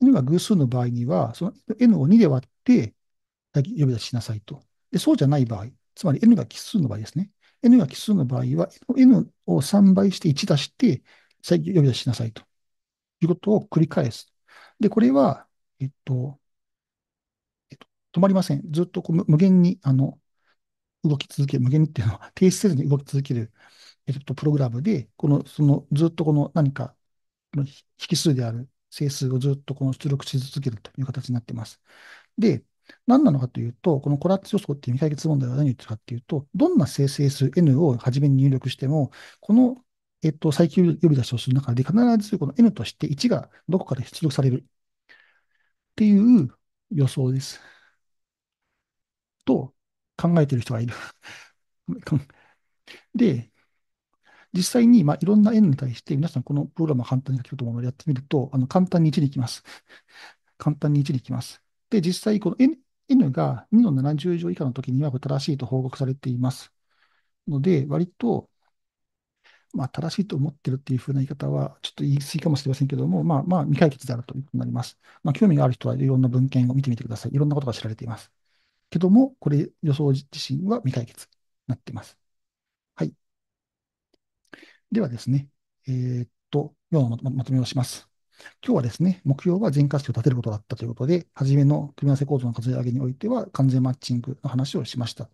N が偶数の場合には、その N を2で割って、呼び出しなさいと。で、そうじゃない場合、つまり N が奇数の場合ですね。N が奇数の場合は、N を3倍して1出して、再呼び出しなさいということを繰り返す。で、これは、えっと、止まりません。ずっとこう無限に、あの、動き続ける、無限にっていうのは、停止せずに動き続ける、えっと、プログラムで、この、その、ずっとこの何か、引数である整数をずっとこの出力し続けるという形になっています。で、何なのかというと、このコラッツ予想っていう未解決問題は何を言ってるかっていうと、どんな生成数 n を初めに入力しても、この、えっと、最求呼び出しをする中で、必ずこの n として1がどこかで出力されるっていう予想です。と考えてる人がいる で、実際に、まあ、いろんな円に対して、皆さんこのプログラムを簡単に書けると思うのでやってみると、あの簡単に1に行きます。簡単に1に行きます。で、実際、この N, N が2の70乗以下の時には正しいと報告されています。ので、割と、まあ、正しいと思ってるっていうふうな言い方は、ちょっと言い過ぎかもしれませんけども、まあまあ、未解決であるということになります。まあ、興味がある人はいろんな文献を見てみてください。いろんなことが知られています。けども、これ予想自身は未解決になっています。はい。ではですね、えー、っと、今日のまとめをします。今日はですね、目標は全活値を立てることだったということで、初めの組み合わせ構造の数え上げにおいては、完全マッチングの話をしました。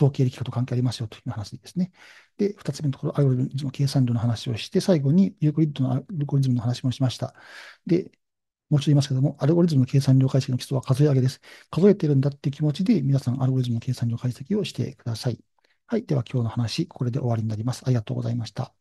統計力化と関係ありますよという話ですね。で、2つ目のところ、アルゴリズムの計算量の話をして、最後にユークリッドのアルゴリズムの話もしました。で、もう一度言いますけども、アルゴリズムの計算量解析の基礎は数え上げです。数えてるんだって気持ちで、皆さんアルゴリズムの計算量解析をしてください。はい。では今日の話、これで終わりになります。ありがとうございました。